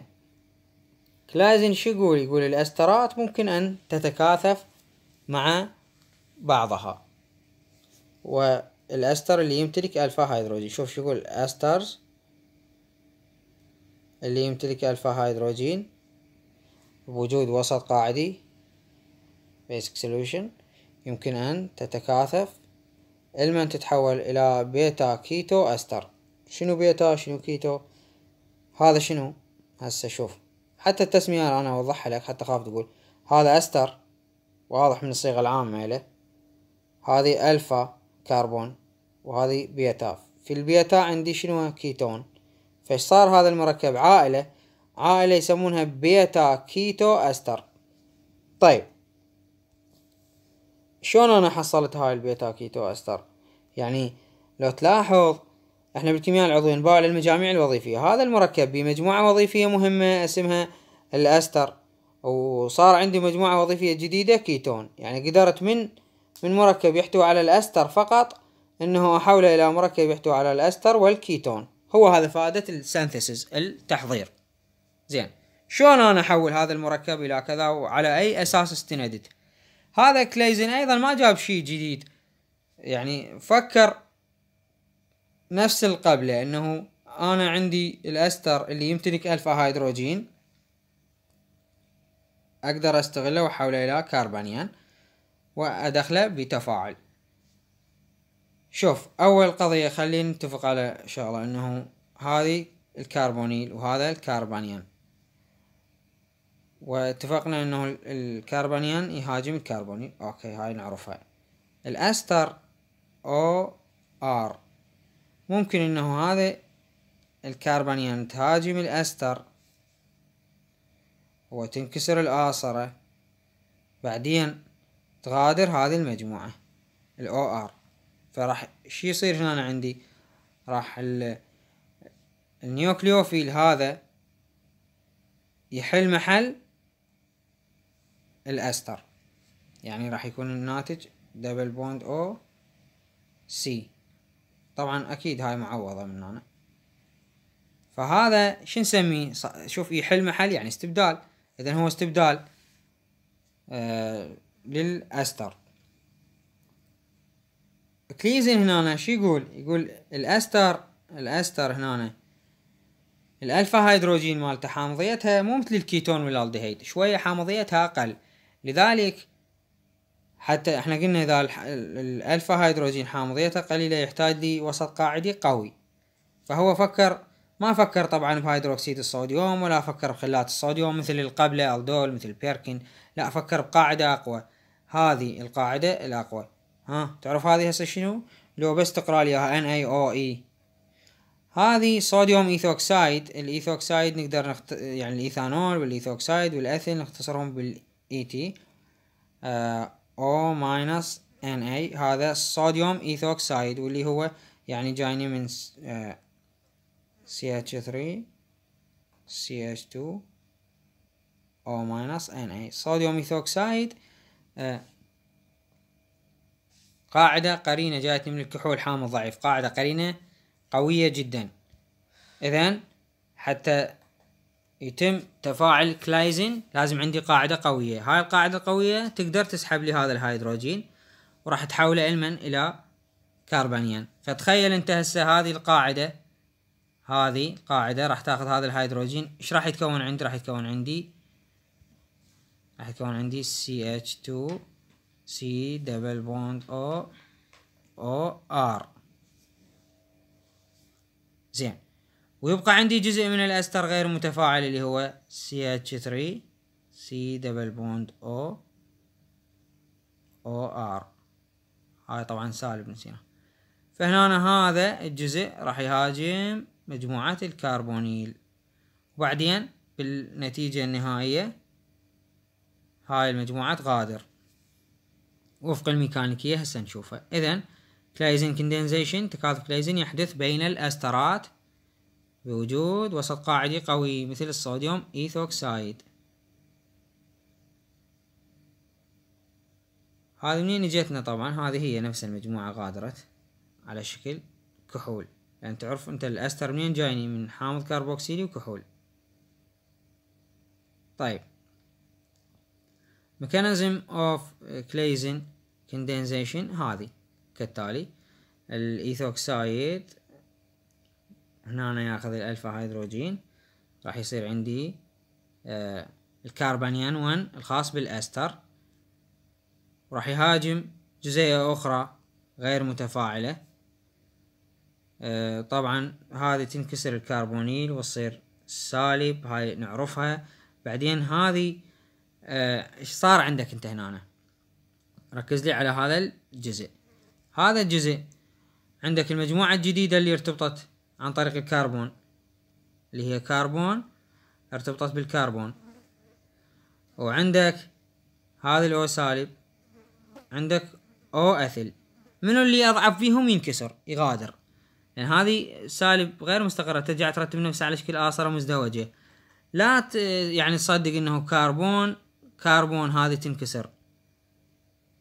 كلايزن شو يقول يقول الاسترات ممكن ان تتكاثف مع بعضها والأستر اللي يمتلك ألفا هيدروجين شوف شو يقول أسترز اللي يمتلك ألفا هيدروجين بوجود وسط قاعدي basic solution يمكن أن تتكاثف المن تتحول إلى بيتا كيتو أستر شنو بيتا شنو كيتو هذا شنو هسه شوف حتى التسمية أنا أوضحها لك حتى خاف تقول هذا أستر واضح من الصيغة العامة له هذه ألفا كربون وهذه بيتا في البيتا عندي شنو كيتون فصار هذا المركب عائلة عائلة يسمونها بيتا كيتو أستر طيب شلون أنا حصلت هاي البيتا كيتو أستر يعني لو تلاحظ احنا بالكيمياء العضوية نباع للمجاميع الوظيفية هذا المركب بمجموعة وظيفية مهمة اسمها الأستر وصار عندي مجموعة وظيفية جديدة كيتون يعني قدرت من من مركب يحتوي على الأستر فقط أنه أحوله إلى مركب يحتوي على الأستر والكيتون هو هذا فائدة السنثيسز التحضير زين شلون أنا أحول هذا المركب إلى كذا وعلى أي أساس استندت هذا كليزن أيضا ما جاب شيء جديد يعني فكر نفس القبلة أنه أنا عندي الأستر اللي يمتلك ألفا هيدروجين أقدر أستغله وأحوله إلى كربانيان وأدخله بتفاعل شوف أول قضية خلينا نتفق على شغلة أنه هذه الكربونيل وهذا الكربانيان واتفقنا أنه الكربانيان يهاجم الكربونيل أوكي هاي نعرفها الأستر أو آر ممكن أنه هذا الكربانيان تهاجم الأستر وتنكسر الآصرة بعدين تغادر هذه المجموعة ال OR فراح شي يصير هنا عندي راح ال النيوكليوفيل هذا يحل محل الاستر يعني راح يكون الناتج دبل بوند او سي طبعا اكيد هاي معوضة من هنا فهذا شو نسميه شوف يحل محل يعني استبدال اذا هو استبدال آه للأستر كليزن هنا شو يقول يقول الأستر الأستر هنا الألفا هيدروجين مالته حامضيتها مو مثل الكيتون والالدهيد شوية حامضيتها أقل لذلك حتى احنا قلنا اذا الالفا هيدروجين حامضيته قليله يحتاج لي وسط قاعدي قوي فهو فكر ما فكر طبعا بهيدروكسيد الصوديوم ولا فكر بخلات الصوديوم مثل القبله الدول مثل بيركن لا فكر بقاعده اقوى هذه القاعدة الأقوى ها تعرف هذه هسه شنو لو بس تقرأ لي NaOE هذه صوديوم ايثوكسايد الايثوكسايد نقدر نخت... يعني الايثانول والايثوكسايد والاثيل نختصرهم بالاي تي او ماينس ان اي هذا صوديوم ايثوكسايد واللي هو يعني جايني من سي اتش 3 سي اتش 2 او ماينس ان اي صوديوم ايثوكسايد آه. قاعدة قرينة جاءت من الكحول حامض ضعيف قاعدة قرينة قوية جدا إذا حتى يتم تفاعل كلايزن لازم عندي قاعدة قوية هاي القاعدة القوية تقدر تسحب لي هذا الهيدروجين وراح تحوله علما إلى كربونيان فتخيل أنت هسه هذه القاعدة هذه قاعدة راح تاخذ هذا الهيدروجين ايش راح يتكون عندي راح يتكون عندي راح يكون عندي CH2 C دبل بوند O O R زين ويبقى عندي جزء من الأستر غير متفاعل اللي هو CH3 C دبل بوند O O R هاي طبعا سالب نسينا فهنا هذا الجزء راح يهاجم مجموعة الكربونيل وبعدين بالنتيجة النهائية هاي المجموعات غادر وفق الميكانيكية هسه نشوفها إذا كلايزين كندنزيشن تكاثف كلايزين يحدث بين الأسترات بوجود وسط قاعدي قوي مثل الصوديوم إيثوكسايد هذه منين اجتنا طبعا هذه هي نفس المجموعة غادرت على شكل كحول لأن يعني تعرف أنت الأستر منين جايني من حامض كربوكسيلي وكحول طيب mechanism of كليزن uh, condensation هذه كالتالي الايثوكسايد هنا أنا ياخذ الالفا هيدروجين راح يصير عندي آه الكربونيان 1 الخاص بالاستر وراح يهاجم جزيئة أخرى غير متفاعلة آه، طبعا هذه تنكسر الكربونيل وتصير سالب هاي نعرفها بعدين هذه آه، ايش صار عندك انت هنا ركز لي على هذا الجزء هذا الجزء عندك المجموعة الجديدة اللي ارتبطت عن طريق الكربون اللي هي كربون ارتبطت بالكربون وعندك هذا الأو سالب عندك أو أثل منو اللي أضعف فيهم ينكسر يغادر لأن يعني هذه سالب غير مستقرة ترجع ترتب نفسها على شكل آصرة مزدوجة لا ت... يعني تصدق أنه كربون كربون هذه تنكسر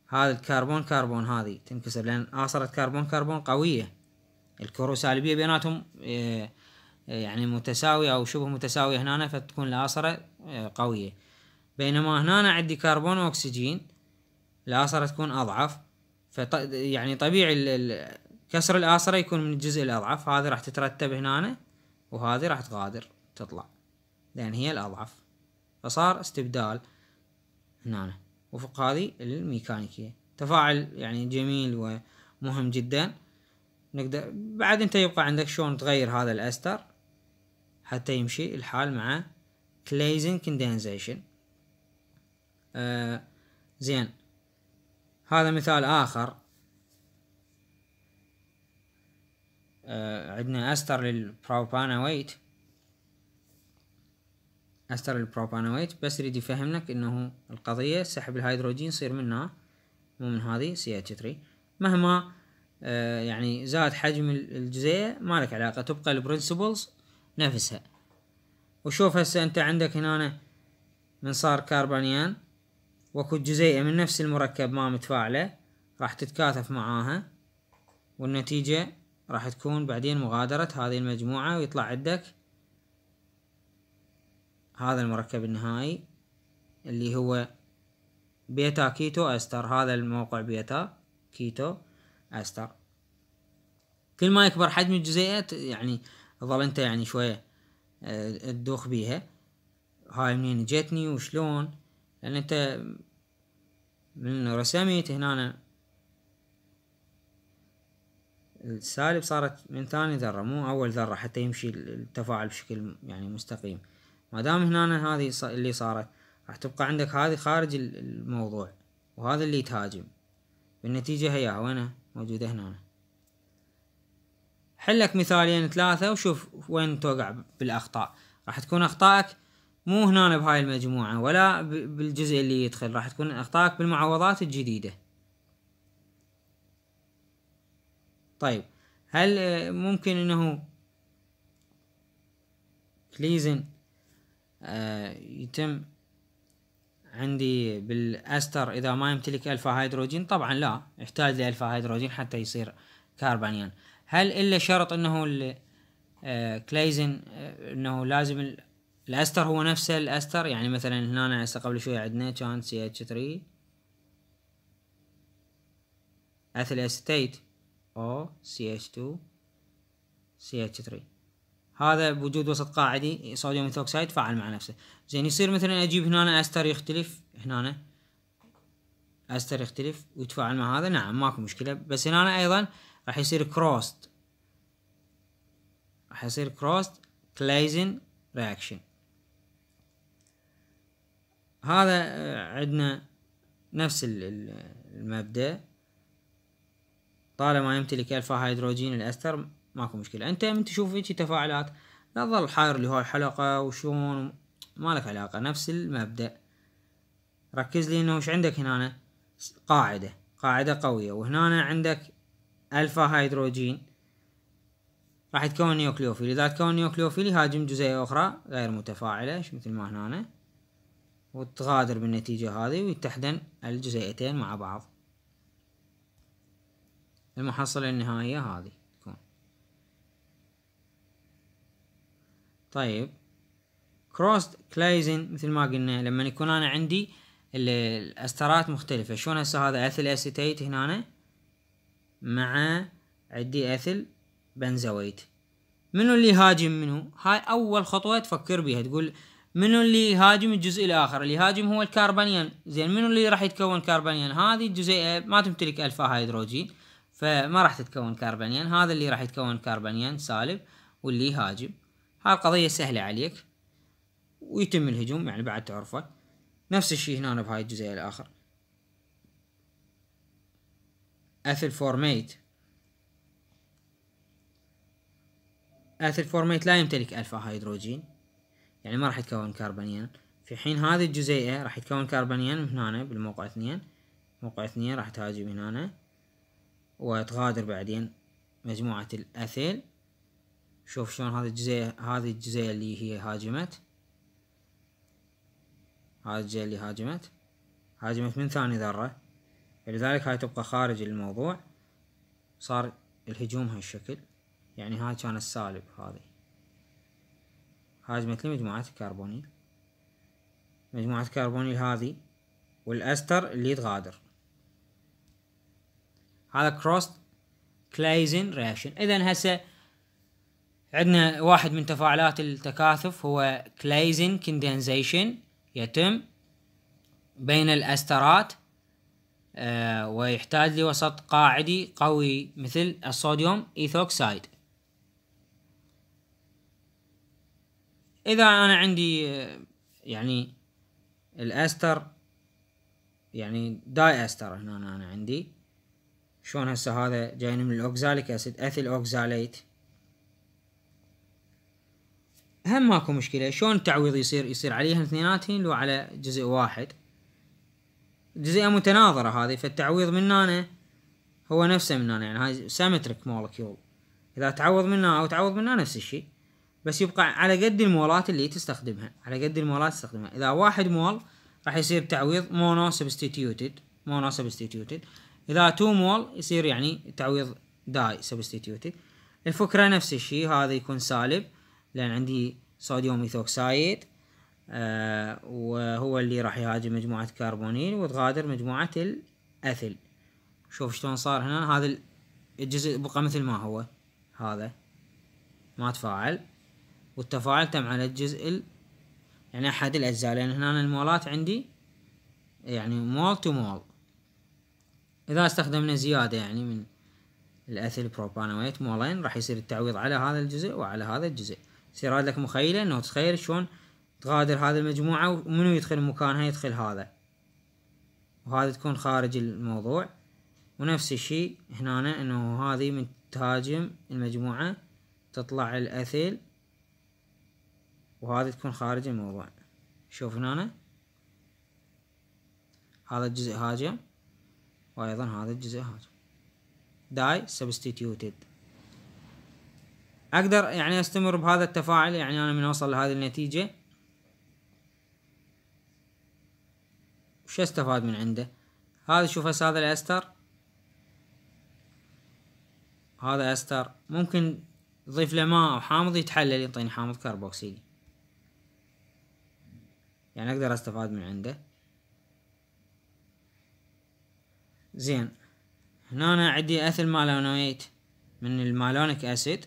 هذا الكربون كربون هذه تنكسر لأن اصرت كربون كربون قوية الكرو سالبية بيناتهم آه، آه، يعني متساوية أو شبه متساوية هنا فتكون الاصره آه، قوية بينما هنا عندي كربون وأكسجين الاصره تكون أضعف فط يعني طبيعي كسر الاصره يكون من الجزء الأضعف هذه راح تترتب هنا وهذه راح تغادر تطلع لأن هي الأضعف فصار استبدال هنا نعم. وفق هذه الميكانيكية تفاعل يعني جميل ومهم جدا نقدر بعد انت يبقى عندك شلون تغير هذا الاستر حتى يمشي الحال مع كليزن كندنسيشن آه زين هذا مثال اخر آه عندنا استر للبروبانويت أستر البروبانويت بس يريد يفهم لك أنه القضية سحب الهيدروجين يصير منها مو من هذه CH3 مهما آه، يعني زاد حجم الجزيئة ما لك علاقة تبقى البرنسبلز نفسها وشوف هسه أنت عندك هنا من صار كربونيان وكو جزيئة من نفس المركب ما متفاعلة راح تتكاثف معاها والنتيجة راح تكون بعدين مغادرة هذه المجموعة ويطلع عندك هذا المركب النهائي اللي هو بيتا كيتو أستر هذا الموقع بيتا كيتو أستر كل ما يكبر حجم الجزيئات يعني ظل انت يعني شوية آه، تدوخ بيها هاي منين جتني وشلون لأن انت من رسميت هنا السالب صارت من ثاني ذرة مو أول ذرة حتى يمشي التفاعل بشكل يعني مستقيم ما دام هنا هذه اللي صارت راح تبقى عندك هذه خارج الموضوع وهذا اللي يتهاجم بالنتيجة هي وينها موجودة هنا حلك مثالين ثلاثة وشوف وين توقع بالأخطاء راح تكون أخطائك مو هنا بهاي المجموعة ولا بالجزء اللي يدخل راح تكون أخطائك بالمعوضات الجديدة طيب هل ممكن انه كليزن آه، يتم عندي بالاستر اذا ما يمتلك الفا هيدروجين طبعا لا يحتاج لالفا هيدروجين حتى يصير كاربانيان هل الا شرط انه آه، كليزن آه، انه لازم الاستر هو نفسه الاستر يعني مثلا هنا هسه قبل شوي عندنا كان سي اتش 3 اثل استيت او سي اتش 2 سي اتش 3 هذا بوجود وسط قاعدي صوديوم ايثوكسايد فعل مع نفسه زين يصير مثلا اجيب هنا استر يختلف هنا استر يختلف ويتفاعل مع هذا نعم ماكو مشكله بس هنا ايضا راح يصير كروست راح يصير كروست كلايزن رياكشن هذا عندنا نفس المبدا طالما يمتلك الفا هيدروجين الاستر ماكو مشكلة انت من تشوف هيجي تفاعلات لا تظل حاير هاي الحلقة وشون ما لك علاقة نفس المبدأ ركز لي انه وش عندك هنا قاعدة قاعدة قوية وهنا عندك الفا هيدروجين راح يتكون نيوكليوفيل اذا تكون نيوكليوفيل يهاجم جزيئة اخرى غير متفاعلة مثل ما هنا وتغادر بالنتيجة هذه ويتحدن الجزيئتين مع بعض المحصلة النهائية هذه طيب كروست كلايزن مثل ما قلنا لما يكون انا عندي الاسترات مختلفة شلون هسه هذا اثل اسيتيت هنا مع عندي اثل بنزويت منو اللي يهاجم منو هاي اول خطوة تفكر بيها تقول منو اللي يهاجم الجزء الاخر اللي يهاجم هو الكربونيان زين منو اللي راح يتكون كربونيان هذه الجزيئة ما تمتلك الفا هيدروجين فما راح تتكون كربونيان هذا اللي راح يتكون كربونيان سالب واللي يهاجم هاي القضية سهلة عليك ويتم الهجوم يعني بعد تعرفه نفس الشيء هنا بهاي الجزئية الآخر اثل فورميت اثل فورميت لا يمتلك الفا هيدروجين يعني ما راح يتكون كربونيان في حين هذه الجزيئة راح يتكون كربونيان من هنا بالموقع اثنين موقع اثنين راح تهاجم من هنا وتغادر بعدين مجموعة الاثيل شوف شلون هذه الجزية هذه الجزية اللي هي هاجمت هذه الجزية اللي هاجمت هاجمت من ثاني ذرة لذلك هاي تبقى خارج الموضوع صار الهجوم هالشكل يعني هاي كان السالب هذه هاجمت لمجموعة مجموعة الكربونيل مجموعة الكربونيل هذه والأستر اللي تغادر هذا كروست كلايزن ريشن إذا هسه عندنا واحد من تفاعلات التكاثف هو كلايزن كندنزيشن يتم بين الأسترات آه، ويحتاج لوسط قاعدي قوي مثل الصوديوم إيثوكسايد إذا أنا عندي آه، يعني الأستر يعني داي أستر هنا أنا عندي شلون هسه هذا جايني من الأوكزاليك أسيد أثيل أوكزاليت هم ماكو مشكلة شلون التعويض يصير يصير عليهم اثنيناتهم لو على جزء واحد جزئية متناظرة هذه فالتعويض من هنا هو نفسه من هنا يعني هاي سيمتريك مولكيول إذا تعوض منها أو تعوض منها نفس الشيء بس يبقى على قد المولات اللي تستخدمها على قد المولات تستخدمها إذا واحد مول راح يصير تعويض مونو سبستيتيوتد مونو سبستيتيوتد إذا تو مول يصير يعني تعويض داي سبستيتيوتد الفكرة نفس الشيء هذا يكون سالب لأن عندي صوديوم إيثوكسايد آه، وهو اللي راح يهاجم مجموعة كربونيل وتغادر مجموعة الأثل شوف شلون صار هنا هذا الجزء بقى مثل ما هو هذا ما تفاعل والتفاعل تم على الجزء ال... يعني أحد الأجزاء لأن هنا المولات عندي يعني مول تو مول إذا استخدمنا زيادة يعني من الأثل بروبانويت مولين راح يصير التعويض على هذا الجزء وعلى هذا الجزء يصير هذا لك مخيلة انه تخيل شلون تغادر هذه المجموعة ومنو يدخل مكانها يدخل هذا وهذا تكون خارج الموضوع ونفس الشيء هنا انه هذه من تهاجم المجموعة تطلع الاثيل وهذه تكون خارج الموضوع شوف هنا هذا الجزء هاجم وايضا هذا الجزء هاجم die substituted اقدر يعني استمر بهذا التفاعل يعني انا من اوصل لهذه النتيجة وش استفاد من عنده هذا شوف هسه هذا الاستر هذا استر ممكن ضيف له ماء او حامض يتحلل يعطيني حامض كربوكسيلي يعني اقدر استفاد من عنده زين هنا أنا عندي اثل مالونويت من المالونيك اسيد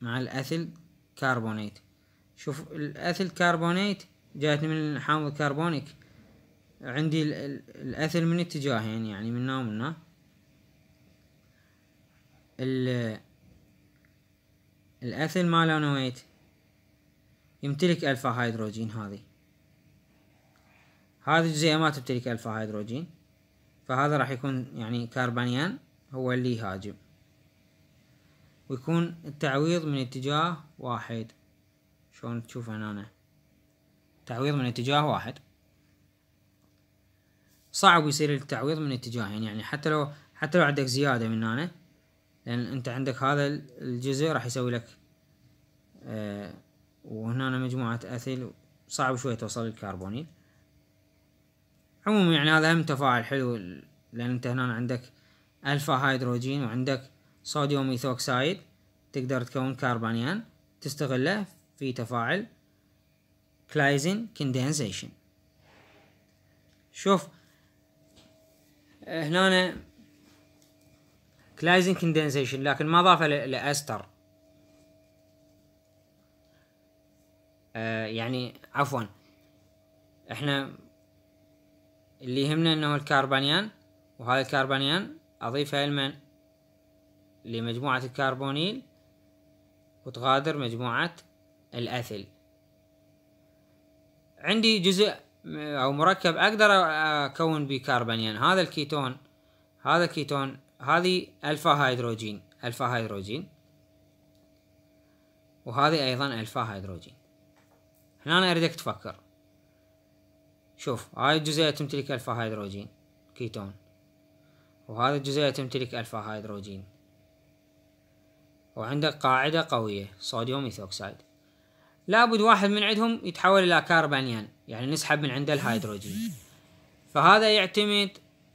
مع الأثل كربونيت شوف الأثل كربونيت جاءت من الحامض الكربونيك عندي الأثل من اتجاهين يعني من هنا ومن هنا الأثل مالونويت يمتلك ألفا هيدروجين هذه هذه الجزيئة ما تمتلك ألفا هيدروجين فهذا راح يكون يعني كربانيان هو اللي يهاجم ويكون التعويض من اتجاه واحد شلون تشوف هنا أنا. تعويض من اتجاه واحد صعب يصير التعويض من اتجاهين يعني حتى لو حتى لو عندك زيادة من هنا لأن أنت عندك هذا الجزء راح يسوي لك أه وهنا مجموعة أثيل صعب شوية توصل الكربونيل عموما يعني هذا هم تفاعل حلو لأن أنت هنا عندك ألفا هيدروجين وعندك صوديوم ايثوكسايد تقدر تكون كربانيان تستغله في تفاعل كلايزين كندنسيشن شوف هنا كلايزين كندنسيشن لكن ما ضافه لاستر آه، يعني عفوا احنا اللي يهمنا انه الكربانيان وهذا الكربانيان اضيفه لمن لمجموعة الكربونيل وتغادر مجموعة الأثل عندي جزء أو مركب أقدر أكون به كربونيان هذا الكيتون هذا الكيتون هذه ألفا هيدروجين ألفا هيدروجين وهذه أيضا ألفا هيدروجين هنا أنا أريدك تفكر شوف هاي الجزيئة تمتلك ألفا هيدروجين كيتون وهذا الجزيئة تمتلك ألفا هيدروجين وعندك قاعدة قوية صوديوم ايثوكسيد لابد واحد من عندهم يتحول إلى كربانيان يعني نسحب من عنده الهيدروجين فهذا يعتمد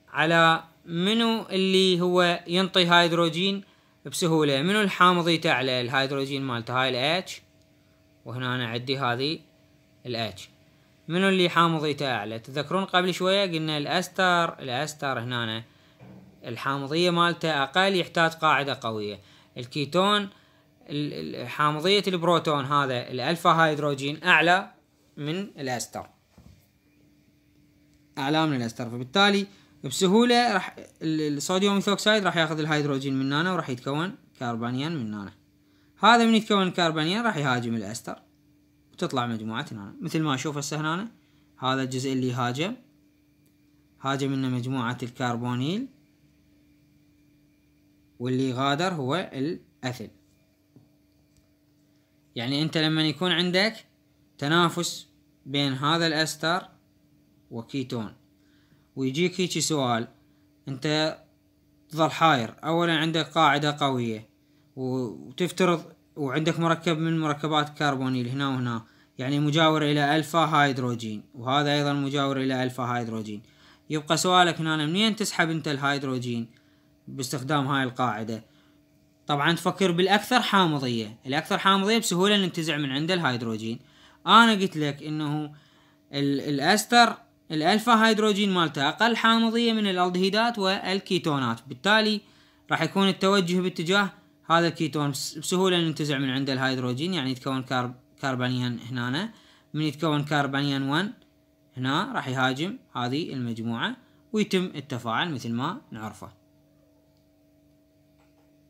على منو اللي هو ينطي هيدروجين بسهولة منو الحامضيته على الهيدروجين مالته هاي الاتش وهنا أنا عندي هذه الاتش منو اللي حامضيته أعلى تذكرون قبل شوية قلنا الأستر الأستر هنا الحامضية مالته أقل يحتاج قاعدة قوية الكيتون حامضية البروتون هذا الألفا هيدروجين أعلى من الأستر أعلى من الأستر فبالتالي بسهولة راح الصوديوم ثوكسايد راح ياخذ الهيدروجين من هنا وراح يتكون كربانيان من هنا هذا من يتكون كربانيان راح يهاجم الأستر وتطلع مجموعة هنا مثل ما أشوف هسه هنا هذا الجزء اللي هاجم هاجم لنا مجموعة الكربونيل واللي غادر هو الأثل يعني أنت لما يكون عندك تنافس بين هذا الأستر وكيتون ويجيك هيجي سؤال أنت تظل حاير أولا عندك قاعدة قوية وتفترض وعندك مركب من مركبات كربونيل هنا وهنا يعني مجاور إلى ألفا هيدروجين وهذا أيضا مجاور إلى ألفا هيدروجين يبقى سؤالك هنا منين تسحب أنت الهيدروجين باستخدام هاي القاعدة طبعا تفكر بالاكثر حامضية الاكثر حامضية بسهولة ننتزع من عنده الهيدروجين انا قلت لك انه الاستر الالفا هيدروجين مالته اقل حامضية من الالدهيدات والكيتونات بالتالي راح يكون التوجه باتجاه هذا الكيتون بسهولة ننتزع من عنده الهيدروجين يعني يتكون كارب كربانيا هنا من يتكون كربانيا 1 هنا راح يهاجم هذه المجموعة ويتم التفاعل مثل ما نعرفه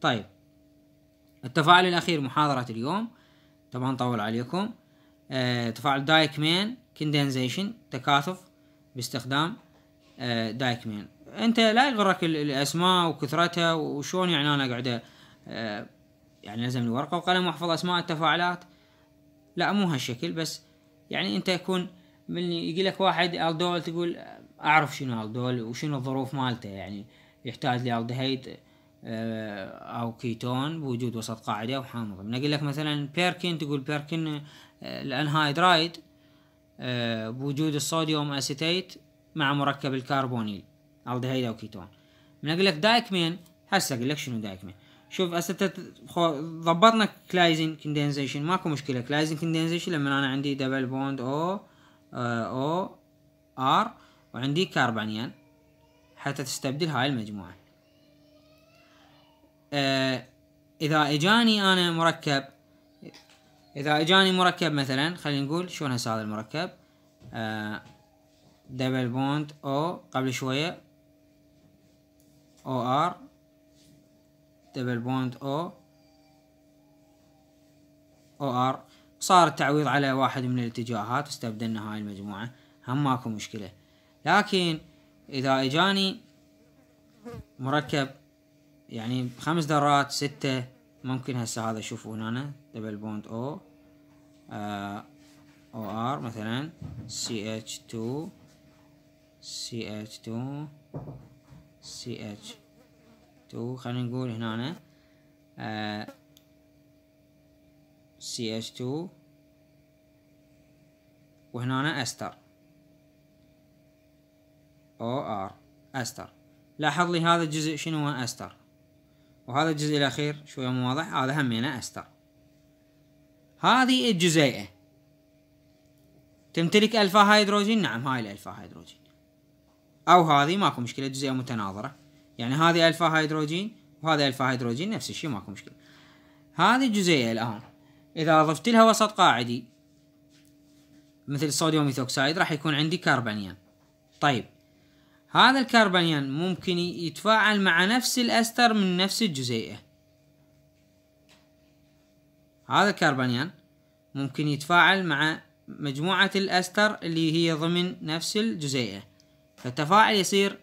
طيب التفاعل الأخير محاضرة اليوم طبعا طول عليكم آه تفاعل دايكمان كندنزيشن تكاثف باستخدام آه دايكمان انت لا يغرك الاسماء وكثرتها وشون يعني انا قاعدة آه يعني لازم ورقة وقلم واحفظ اسماء التفاعلات لا مو هالشكل بس يعني انت يكون من يجي لك واحد الدول تقول اعرف شنو الدول وشنو الظروف مالته يعني يحتاج لالدهيد آه، او كيتون بوجود وسط قاعده او حامض بنقول لك مثلا بيركن تقول بيركن آه، الانهايدرايد آه، بوجود الصوديوم اسيتيت مع مركب الكربونيل الدهيد او كيتون بنقول لك دايكمين هسه اقول لك شنو دايكمين شوف اسيتيت ضبطنا كلايزين كندنسيشن ماكو مشكله كلايزين كندنسيشن لما انا عندي دبل بوند او او ار وعندي كاربانيان حتى تستبدل هاي المجموعه آه، اذا اجاني انا مركب اذا اجاني مركب مثلا خلينا نقول شلون هسه هذا المركب دبل بوند او قبل شوية او ار دبل بوند او او ار صار التعويض على واحد من الاتجاهات استبدلنا هاي المجموعة هم ماكو مشكلة لكن اذا اجاني مركب يعني خمس درات ستة ممكن هسه هذا شوفوا هنا دبل بوند او او ار مثلا سي اتش تو سي اتش تو سي اتش تو خلينا نقول هنا سي اتش تو وهنا استر او ار استر لاحظ لي هذا الجزء شنو هو استر وهذا الجزء الأخير شوية مو واضح هذا همينه أستر هذه الجزيئة تمتلك ألفا هيدروجين نعم هاي الألفا هيدروجين أو هذه ماكو مشكلة جزيئة متناظرة يعني هذه ألفا هيدروجين وهذا ألفا هيدروجين نفس الشيء ماكو مشكلة هذه الجزيئة الآن إذا أضفت لها وسط قاعدي مثل صوديوم ميثوكسايد راح يكون عندي كربنيان طيب هذا الكربونيان ممكن يتفاعل مع نفس الأستر من نفس الجزيئة هذا الكربونيان ممكن يتفاعل مع مجموعة الأستر اللي هي ضمن نفس الجزيئة فالتفاعل يصير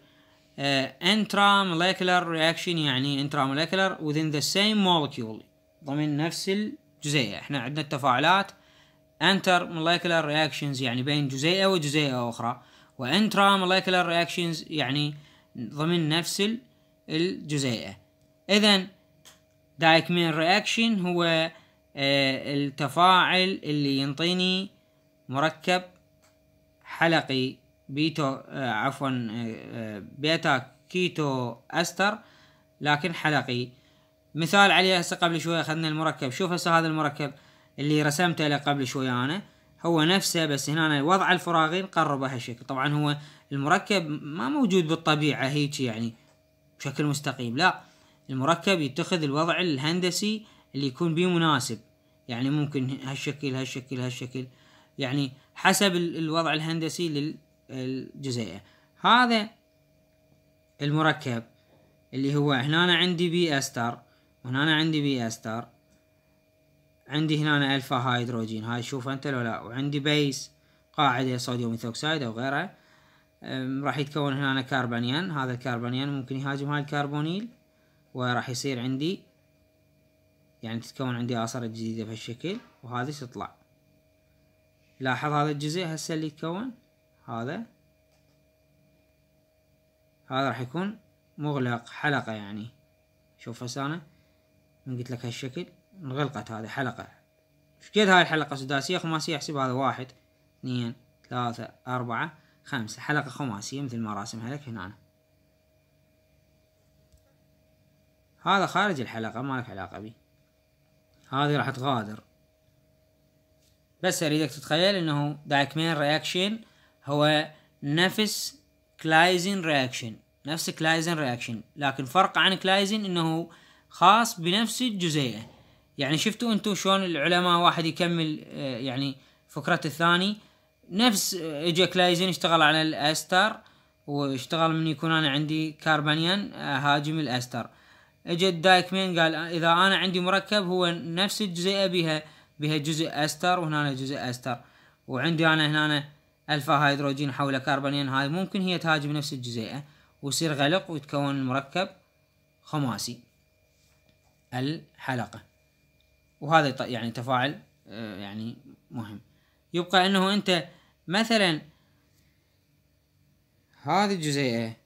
آه، intramolecular reaction يعني intramolecular within the same molecule ضمن نفس الجزيئة احنا عندنا التفاعلات intermolecular reactions يعني بين جزيئة وجزيئة أخرى وانترا مولكيولار رياكشنز يعني ضمن نفس الجزيئة اذا دايكمين رياكشن هو آه، التفاعل اللي ينطيني مركب حلقي بيتو آه، عفوا آه، بيتا كيتو استر لكن حلقي مثال عليه هسه قبل شوي اخذنا المركب شوف هسه هذا المركب اللي رسمته له قبل شوي انا هو نفسه بس هنا وضع الفراغين قربه هالشكل طبعا هو المركب ما موجود بالطبيعة هيك يعني بشكل مستقيم لا المركب يتخذ الوضع الهندسي اللي يكون به مناسب يعني ممكن هالشكل هالشكل هالشكل يعني حسب الوضع الهندسي للجزيئة هذا المركب اللي هو هنا عندي بي استر وهنا عندي بي استر عندي هنا الفا هيدروجين هاي شوف انت لو لا وعندي بيس قاعدة صوديوم ثوكسايد او غيره راح يتكون هنا كربونين هذا الكربونين ممكن يهاجم هاي الكربونيل وراح يصير عندي يعني تتكون عندي آثار جديدة بهالشكل وهذه تطلع لاحظ هذا الجزء هسه اللي يتكون هذا هذا راح يكون مغلق حلقة يعني شوف هسه أنا من قلت لك هالشكل انغلقت هذه حلقة شقد هاي الحلقة سداسية خماسية احسب هذا واحد اثنين ثلاثة أربعة خمسة حلقة خماسية مثل ما راسمها لك هنا هذا خارج الحلقة ما لك علاقة بي هذه راح تغادر بس اريدك تتخيل انه دايكمين رياكشن هو نفس كلايزن رياكشن نفس كلايزن رياكشن لكن فرق عن كلايزن انه خاص بنفس الجزيئة يعني شفتوا انتم شلون العلماء واحد يكمل آه، يعني فكرة الثاني نفس آه، اجا كلايزن اشتغل على الاستر واشتغل من يكون انا عندي كاربانيان آه، هاجم الاستر اجا دايكمين قال اذا انا عندي مركب هو نفس الجزيئة بها بها جزء استر وهنا جزء استر وعندي انا هنا الفا هيدروجين حول كاربانيان هاي ممكن هي تهاجم نفس الجزيئة ويصير غلق ويتكون المركب خماسي الحلقة وهذا يعني تفاعل آه، يعني مهم يبقى انه انت مثلا هذه الجزيئة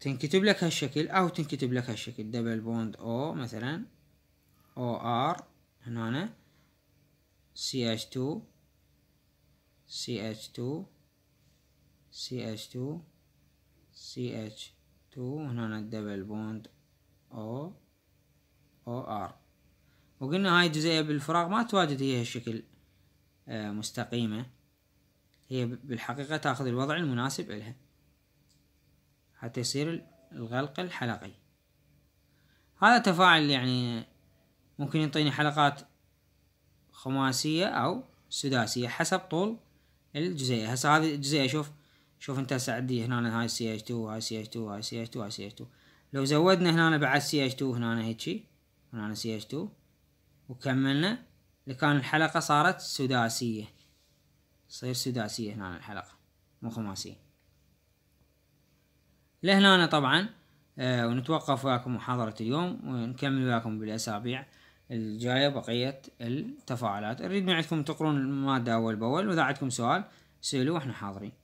تنكتب لك هالشكل او تنكتب لك هالشكل دبل بوند او مثلا او ار هنا سي اتش 2 سي اتش 2 سي اتش 2 سي اتش 2 هنا دبل بوند او او ار وقلنا هاي الجزئية بالفراغ ما تواجد هي هالشكل آه، مستقيمة هي بالحقيقة تأخذ الوضع المناسب لها حتى يصير الغلق الحلقي هذا تفاعل يعني ممكن يعطيني حلقات خماسية أو سداسية حسب طول الجزيئة هسه هذه الجزيئة شوف شوف انت سعدي هنا هاي سي اتش 2 هاي سي اتش 2 هاي سي اتش 2 هاي سي اتش 2 لو زودنا هنا بعد سي اتش 2 هنا هيجي هنا سي اتش 2 وكملنا لكان الحلقة صارت سداسية تصير سداسية هنا الحلقة مو خماسية لهنا طبعا آه ونتوقف وياكم محاضرة اليوم ونكمل وياكم بالأسابيع الجاية بقية التفاعلات أريد من عندكم تقرون المادة أول بأول وإذا عندكم سؤال سألوه وإحنا حاضرين